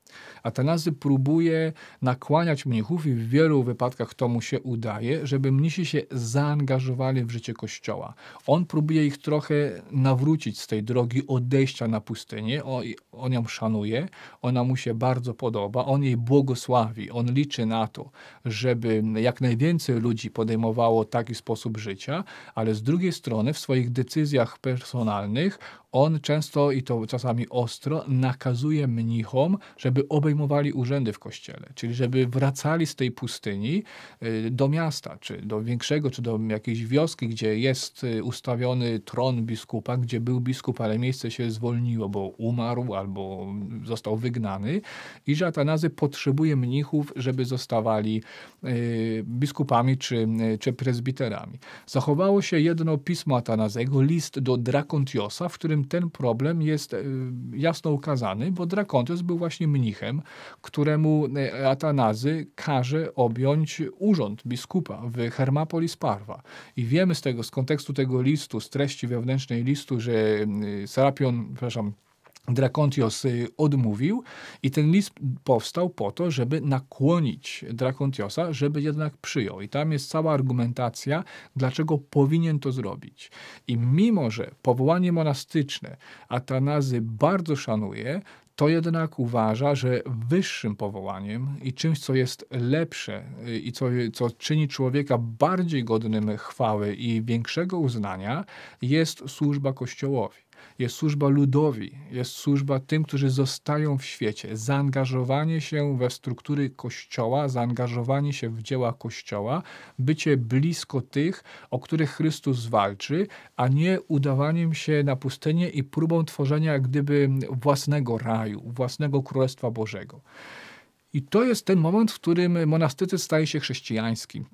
Atanazy próbuje nakłaniać mnichów i w wielu wypadkach to mu się udaje, żeby mnisi się zaangażowali w życie Kościoła. On próbuje ich trochę nawrócić z tej drogi odejścia na pustynię. On, on ją szanuje, ona mu się bardzo podoba, on jej błogosławi, on liczy na to, żeby jak najwięcej ludzi podejmowało taki sposób życia, ale z drugiej strony w swoich decyzjach personalnych on często i to czasami ostro nakazuje mnichom, żeby żeby obejmowali urzędy w kościele, czyli żeby wracali z tej pustyni y, do miasta, czy do większego, czy do jakiejś wioski, gdzie jest y, ustawiony tron biskupa, gdzie był biskup, ale miejsce się zwolniło, bo umarł albo został wygnany. I że Atanazy potrzebuje mnichów, żeby zostawali y, biskupami czy, czy prezbiterami. Zachowało się jedno pismo Atanazego, list do Drakontiosa, w którym ten problem jest jasno ukazany, bo Drakontios był właśnie mnichem mnichem, któremu e, Atanazy każe objąć urząd biskupa w Hermapolis Parwa. I wiemy z tego, z kontekstu tego listu, z treści wewnętrznej listu, że mm, Serapion, przepraszam, Drakontios y, odmówił i ten list powstał po to, żeby nakłonić Drakontiosa, żeby jednak przyjął. I tam jest cała argumentacja, dlaczego powinien to zrobić. I mimo, że powołanie monastyczne Atanazy bardzo szanuje, to jednak uważa, że wyższym powołaniem i czymś, co jest lepsze y, i co, co czyni człowieka bardziej godnym chwały i większego uznania, jest służba Kościołowi jest służba ludowi, jest służba tym, którzy zostają w świecie. Zaangażowanie się we struktury Kościoła, zaangażowanie się w dzieła Kościoła, bycie blisko tych, o których Chrystus walczy, a nie udawaniem się na pustynię i próbą tworzenia jak gdyby własnego raju, własnego Królestwa Bożego. I to jest ten moment, w którym monastycyzm staje się chrześcijańskim.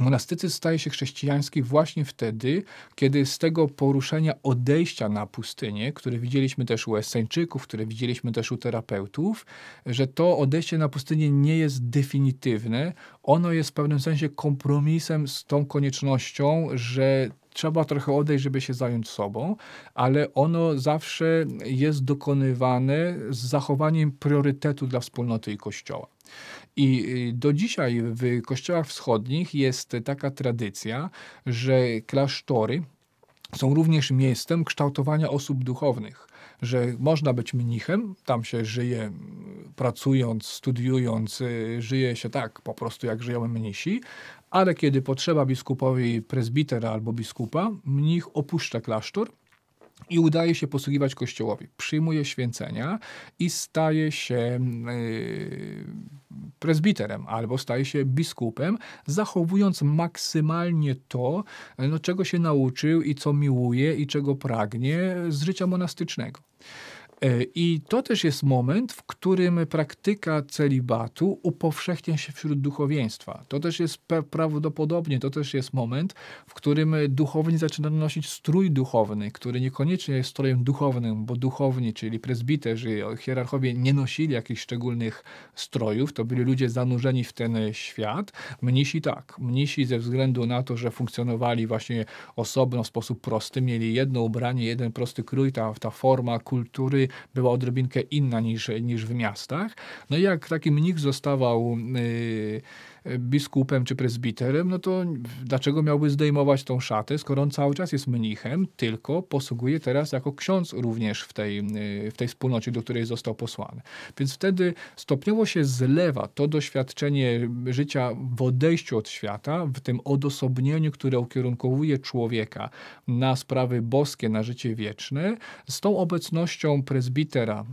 Monastycy staje się chrześcijański właśnie wtedy, kiedy z tego poruszenia odejścia na pustynię, które widzieliśmy też u Esseńczyków, które widzieliśmy też u terapeutów, że to odejście na pustynię nie jest definitywne, ono jest w pewnym sensie kompromisem z tą koniecznością, że trzeba trochę odejść, żeby się zająć sobą, ale ono zawsze jest dokonywane z zachowaniem priorytetu dla wspólnoty i Kościoła. I y, do dzisiaj w kościołach wschodnich jest taka tradycja, że klasztory są również miejscem kształtowania osób duchownych że można być mnichem, tam się żyje pracując, studiując, y, żyje się tak po prostu jak żyją mnisi, ale kiedy potrzeba biskupowi prezbitera albo biskupa, mnich opuszcza klasztor i udaje się posługiwać Kościołowi. Przyjmuje święcenia i staje się y, prezbiterem albo staje się biskupem, zachowując maksymalnie to, no, czego się nauczył i co miłuje i czego pragnie z życia monastycznego. E, I to też jest moment, w którym praktyka celibatu upowszechnia się wśród duchowieństwa. To też jest prawdopodobnie, to też jest moment, w którym duchowni zaczynają nosić strój duchowny, który niekoniecznie jest strojem duchownym, bo duchowni, czyli prezbiterzy, hierarchowie nie nosili jakichś szczególnych strojów, to byli ludzie zanurzeni w ten świat. Mnisi tak, mnisi ze względu na to, że funkcjonowali właśnie osobno, w sposób prosty, mieli jedno ubranie, jeden prosty krój, ta, ta forma kultury, była odrobinkę inna niż, niż w miastach. No i jak taki mnich zostawał y, biskupem czy prezbiterem, no to dlaczego miałby zdejmować tą szatę, skoro on cały czas jest mnichem, tylko posługuje teraz jako ksiądz również w tej, y, w tej wspólnocie, do której został posłany. Więc wtedy stopniowo się zlewa to doświadczenie życia w odejściu od świata, w tym odosobnieniu, które ukierunkowuje człowieka na sprawy boskie, na życie wieczne, z tą obecnością prezbitera,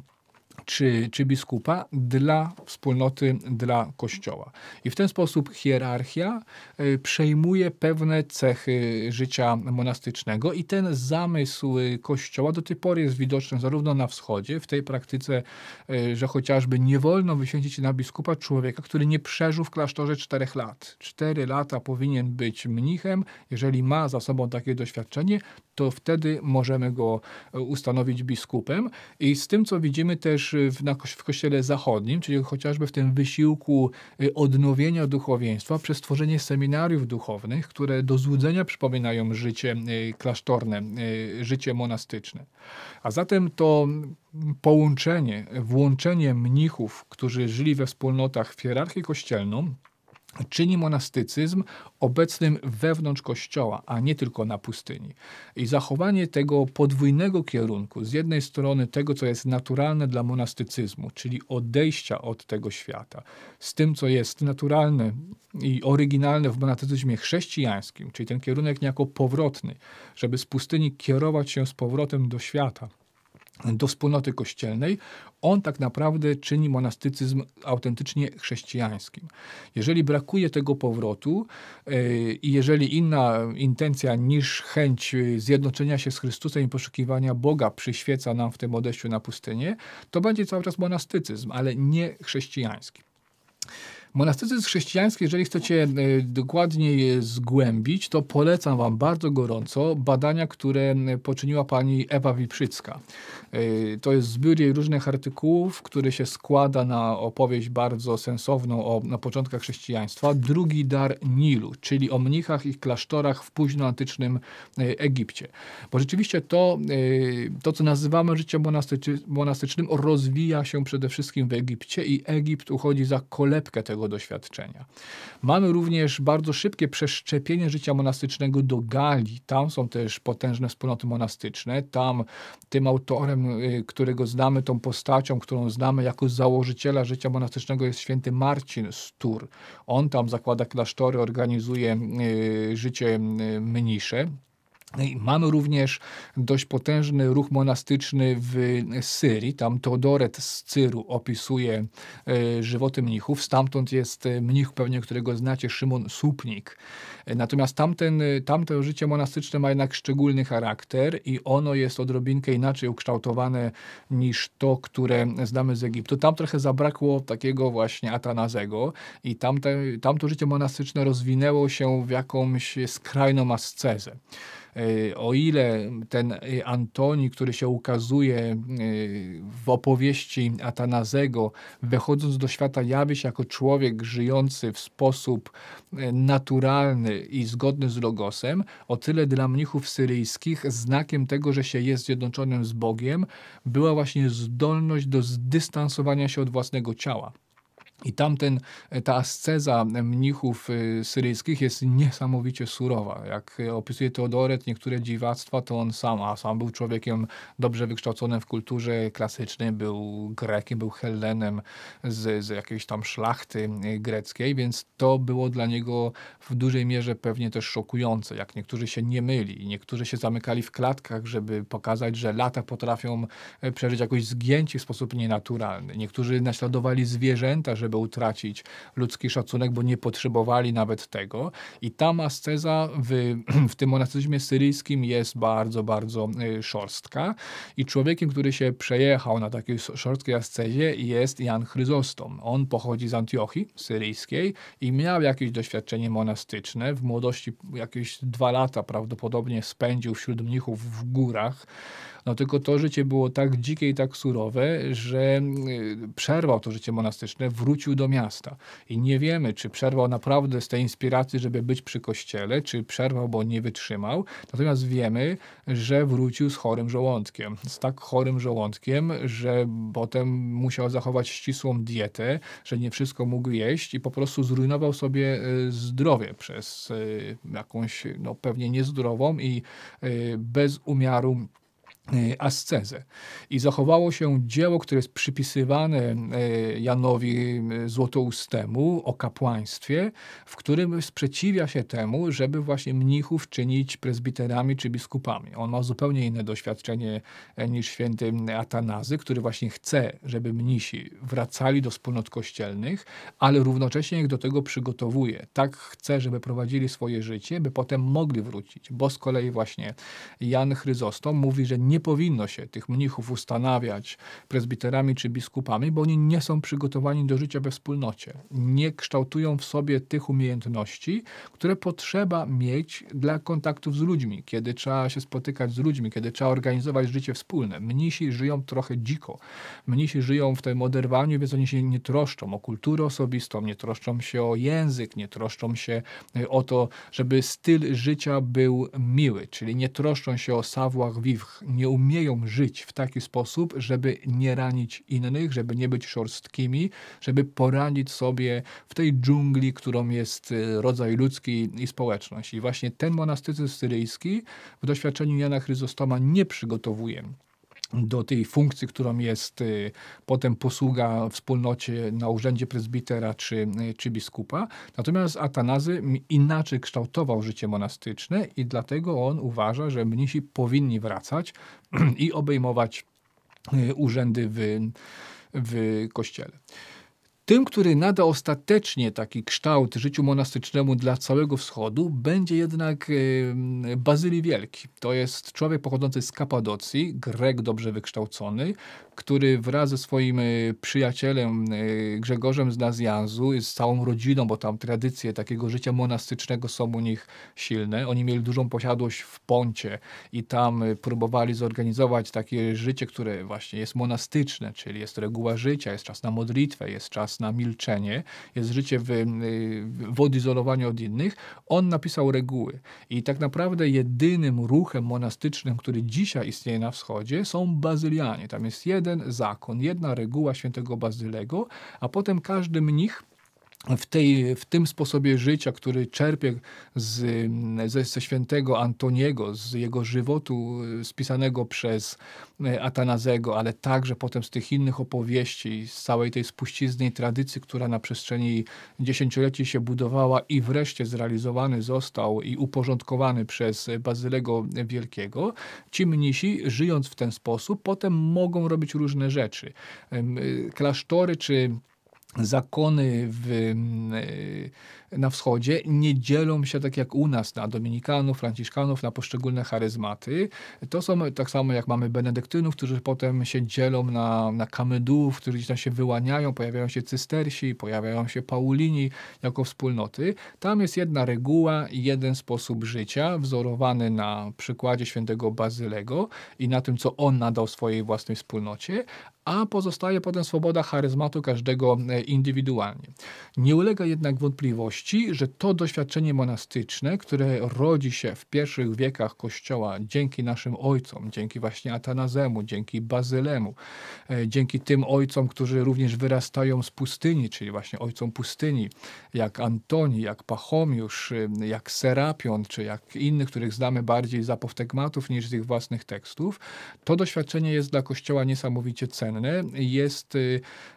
czy, czy biskupa dla wspólnoty, dla kościoła. I w ten sposób hierarchia y, przejmuje pewne cechy życia monastycznego i ten zamysł y, kościoła do tej pory jest widoczny zarówno na wschodzie, w tej praktyce, y, że chociażby nie wolno wyświęcić na biskupa człowieka, który nie przeżył w klasztorze czterech lat. Cztery lata powinien być mnichem. Jeżeli ma za sobą takie doświadczenie, to wtedy możemy go ustanowić biskupem. I z tym, co widzimy też w, na, w kościele zachodnim, czyli chociażby w tym wysiłku y, odnowienia duchowieństwa przez tworzenie seminariów duchownych, które do złudzenia przypominają życie y, klasztorne, y, życie monastyczne. A zatem to połączenie, włączenie mnichów, którzy żyli we wspólnotach w hierarchii kościelną, czyni monastycyzm obecnym wewnątrz Kościoła, a nie tylko na pustyni. I zachowanie tego podwójnego kierunku, z jednej strony tego, co jest naturalne dla monastycyzmu, czyli odejścia od tego świata, z tym, co jest naturalne i oryginalne w monastycyzmie chrześcijańskim, czyli ten kierunek niejako powrotny, żeby z pustyni kierować się z powrotem do świata – do wspólnoty kościelnej, on tak naprawdę czyni monastycyzm autentycznie chrześcijańskim. Jeżeli brakuje tego powrotu e, i jeżeli inna intencja niż chęć e, zjednoczenia się z Chrystusem i poszukiwania Boga przyświeca nam w tym odejściu na pustynię, to będzie cały czas monastycyzm, ale nie chrześcijański. Monastycyzm chrześcijański, jeżeli chcecie e, dokładnie je zgłębić, to polecam Wam bardzo gorąco badania, które poczyniła pani Ewa Wilprzycka. E, to jest zbiór jej różnych artykułów, który się składa na opowieść bardzo sensowną o na początkach chrześcijaństwa. Drugi dar Nilu, czyli o mnichach i klasztorach w późnoantycznym e, Egipcie. Bo rzeczywiście to, to co nazywamy życiem monastycznym, rozwija się przede wszystkim w Egipcie i Egipt uchodzi za kolebkę tego doświadczenia. Mamy również bardzo szybkie przeszczepienie życia monastycznego do Galii. Tam są też potężne wspólnoty monastyczne. Tam tym autorem, y, którego znamy, tą postacią, którą znamy jako założyciela życia monastycznego jest święty Marcin Stur. On tam zakłada klasztory, organizuje y, życie y, mnisze. Mamy również dość potężny ruch monastyczny w Syrii. Tam Teodoret z Cyru opisuje e, żywoty mnichów. Stamtąd jest e, mnich, pewnie którego znacie, Szymon Słupnik. E, natomiast tamten, tamte życie monastyczne ma jednak szczególny charakter i ono jest odrobinkę inaczej ukształtowane niż to, które znamy z Egiptu. Tam trochę zabrakło takiego właśnie Atanazego i tamte, tamto życie monastyczne rozwinęło się w jakąś skrajną ascezę. E, o ile ten e, Antoni, który się ukazuje e, w opowieści Atanazego, wychodząc do świata jawi się jako człowiek żyjący w sposób naturalny i zgodny z logosem, o tyle dla mnichów syryjskich znakiem tego, że się jest zjednoczonym z Bogiem, była właśnie zdolność do zdystansowania się od własnego ciała. I tamten, e, ta asceza e, mnichów e, syryjskich jest niesamowicie surowa. Jak opisuje Teodoret niektóre dziwactwa, to on sam, a sam był człowiekiem dobrze wykształconym w kulturze klasycznej, był Grekiem, był Hellenem z, z jakiejś tam szlachty greckiej, więc to było dla niego w dużej mierze pewnie też szokujące, jak niektórzy się nie myli. Niektórzy się zamykali w klatkach, żeby pokazać, że lata potrafią przeżyć jakoś zgięcie w sposób nienaturalny. Niektórzy naśladowali zwierzęta, żeby żeby utracić ludzki szacunek, bo nie potrzebowali nawet tego. I ta asceza w, w tym monastyzmie syryjskim jest bardzo, bardzo y, szorstka. I człowiekiem, który się przejechał na takiej szorstkiej ascezie jest Jan Chryzostom. On pochodzi z Antiochii syryjskiej i miał jakieś doświadczenie monastyczne. W młodości jakieś dwa lata prawdopodobnie spędził wśród mnichów w górach. No tylko to życie było tak dzikie i tak surowe, że mm, przerwał to życie monastyczne, wrócił do miasta. I nie wiemy, czy przerwał naprawdę z tej inspiracji, żeby być przy kościele, czy przerwał, bo nie wytrzymał. Natomiast wiemy, że wrócił z chorym żołądkiem. Z tak chorym żołądkiem, że potem musiał zachować ścisłą dietę, że nie wszystko mógł jeść i po prostu zrujnował sobie e, zdrowie przez e, jakąś, no pewnie niezdrową i e, bez umiaru E, ascezę. I zachowało się dzieło, które jest przypisywane e, Janowi e, Złotoustemu o kapłaństwie, w którym sprzeciwia się temu, żeby właśnie mnichów czynić prezbiterami czy biskupami. On ma zupełnie inne doświadczenie niż święty Atanazy, który właśnie chce, żeby mnisi wracali do wspólnot kościelnych, ale równocześnie ich do tego przygotowuje. Tak chce, żeby prowadzili swoje życie, by potem mogli wrócić. Bo z kolei właśnie Jan Chryzostom mówi, że nie nie powinno się tych mnichów ustanawiać prezbiterami czy biskupami, bo oni nie są przygotowani do życia we wspólnocie. Nie kształtują w sobie tych umiejętności, które potrzeba mieć dla kontaktów z ludźmi, kiedy trzeba się spotykać z ludźmi, kiedy trzeba organizować życie wspólne. Mnisi żyją trochę dziko. Mnisi żyją w tym oderwaniu, więc oni się nie troszczą o kulturę osobistą, nie troszczą się o język, nie troszczą się e, o to, żeby styl życia był miły, czyli nie troszczą się o savoir vivre, nie nie umieją żyć w taki sposób, żeby nie ranić innych, żeby nie być szorstkimi, żeby poranić sobie w tej dżungli, którą jest y, rodzaj ludzki i społeczność. I właśnie ten monastycyzm syryjski w doświadczeniu Jana Chryzostoma nie przygotowuje do tej funkcji, którą jest y, potem posługa wspólnocie na urzędzie prezbitera czy, y, czy biskupa. Natomiast Atanazy inaczej kształtował życie monastyczne i dlatego on uważa, że mnisi powinni wracać i obejmować y, urzędy w, w kościele. Tym, który nada ostatecznie taki kształt życiu monastycznemu dla całego wschodu, będzie jednak Bazyli Wielki. To jest człowiek pochodzący z Kapadocji, Grek dobrze wykształcony, który wraz ze swoim e, przyjacielem e, Grzegorzem z Nazjanzu, z całą rodziną, bo tam tradycje takiego życia monastycznego są u nich silne. Oni mieli dużą posiadłość w Poncie i tam e, próbowali zorganizować takie życie, które właśnie jest monastyczne, czyli jest reguła życia, jest czas na modlitwę, jest czas czas na milczenie, jest życie w, y, w odizolowaniu od innych, on napisał reguły. I tak naprawdę jedynym ruchem monastycznym, który dzisiaj istnieje na wschodzie, są bazylianie. Tam jest jeden zakon, jedna reguła świętego Bazylego, a potem każdy mnich w, tej, w tym sposobie życia, który czerpie z, ze, ze świętego Antoniego, z jego żywotu y, spisanego przez y, Atanazego, ale także potem z tych innych opowieści, z całej tej i tradycji, która na przestrzeni dziesięcioleci się budowała i wreszcie zrealizowany został i uporządkowany przez Bazylego Wielkiego, ci mnisi, żyjąc w ten sposób, potem mogą robić różne rzeczy. Y, klasztory czy zakony w e, na wschodzie nie dzielą się tak jak u nas na dominikanów, franciszkanów, na poszczególne charyzmaty. To są tak samo jak mamy benedyktynów, którzy potem się dzielą na, na kamedów, którzy gdzieś tam się wyłaniają, pojawiają się cystersi, pojawiają się paulini jako wspólnoty. Tam jest jedna reguła i jeden sposób życia wzorowany na przykładzie świętego Bazylego i na tym, co on nadał swojej własnej wspólnocie, a pozostaje potem swoboda charyzmatu każdego e, indywidualnie. Nie ulega jednak wątpliwości, że to doświadczenie monastyczne, które rodzi się w pierwszych wiekach Kościoła dzięki naszym ojcom, dzięki właśnie Atanazemu, dzięki Bazylemu, e, dzięki tym ojcom, którzy również wyrastają z pustyni, czyli właśnie ojcom pustyni, jak Antoni, jak Pachomiusz, e, jak Serapion, czy jak innych, których znamy bardziej z apoftegmatów niż z ich własnych tekstów, to doświadczenie jest dla Kościoła niesamowicie cenne. Jest e,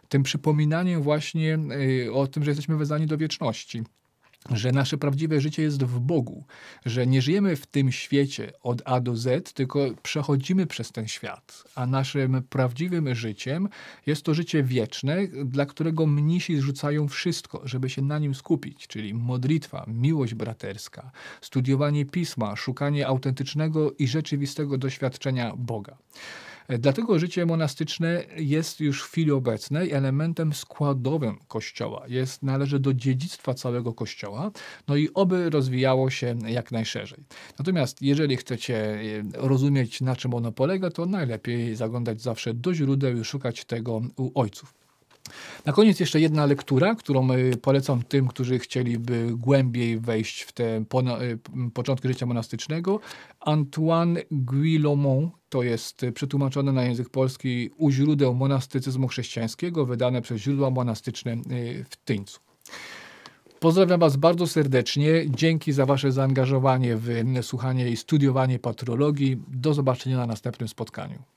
tym przypominaniem właśnie o tym, że jesteśmy wezwani do wieczności że nasze prawdziwe życie jest w Bogu, że nie żyjemy w tym świecie od A do Z, tylko przechodzimy przez ten świat, a naszym prawdziwym życiem jest to życie wieczne, dla którego mnisi zrzucają wszystko, żeby się na nim skupić, czyli modlitwa, miłość braterska, studiowanie pisma, szukanie autentycznego i rzeczywistego doświadczenia Boga. Dlatego życie monastyczne jest już w chwili obecnej elementem składowym Kościoła. Jest, należy do dziedzictwa całego Kościoła, no i oby rozwijało się jak najszerzej. Natomiast jeżeli chcecie e, rozumieć, na czym ono polega, to najlepiej zaglądać zawsze do źródeł i szukać tego u ojców. Na koniec jeszcze jedna lektura, którą e, polecam tym, którzy chcieliby głębiej wejść w te e, początki życia monastycznego. Antoine Guillaumont, to jest e, przetłumaczone na język polski u źródeł monastycyzmu chrześcijańskiego, wydane przez źródła monastyczne w Tyńcu. Pozdrawiam Was bardzo serdecznie. Dzięki za Wasze zaangażowanie w słuchanie i studiowanie patrologii. Do zobaczenia na następnym spotkaniu.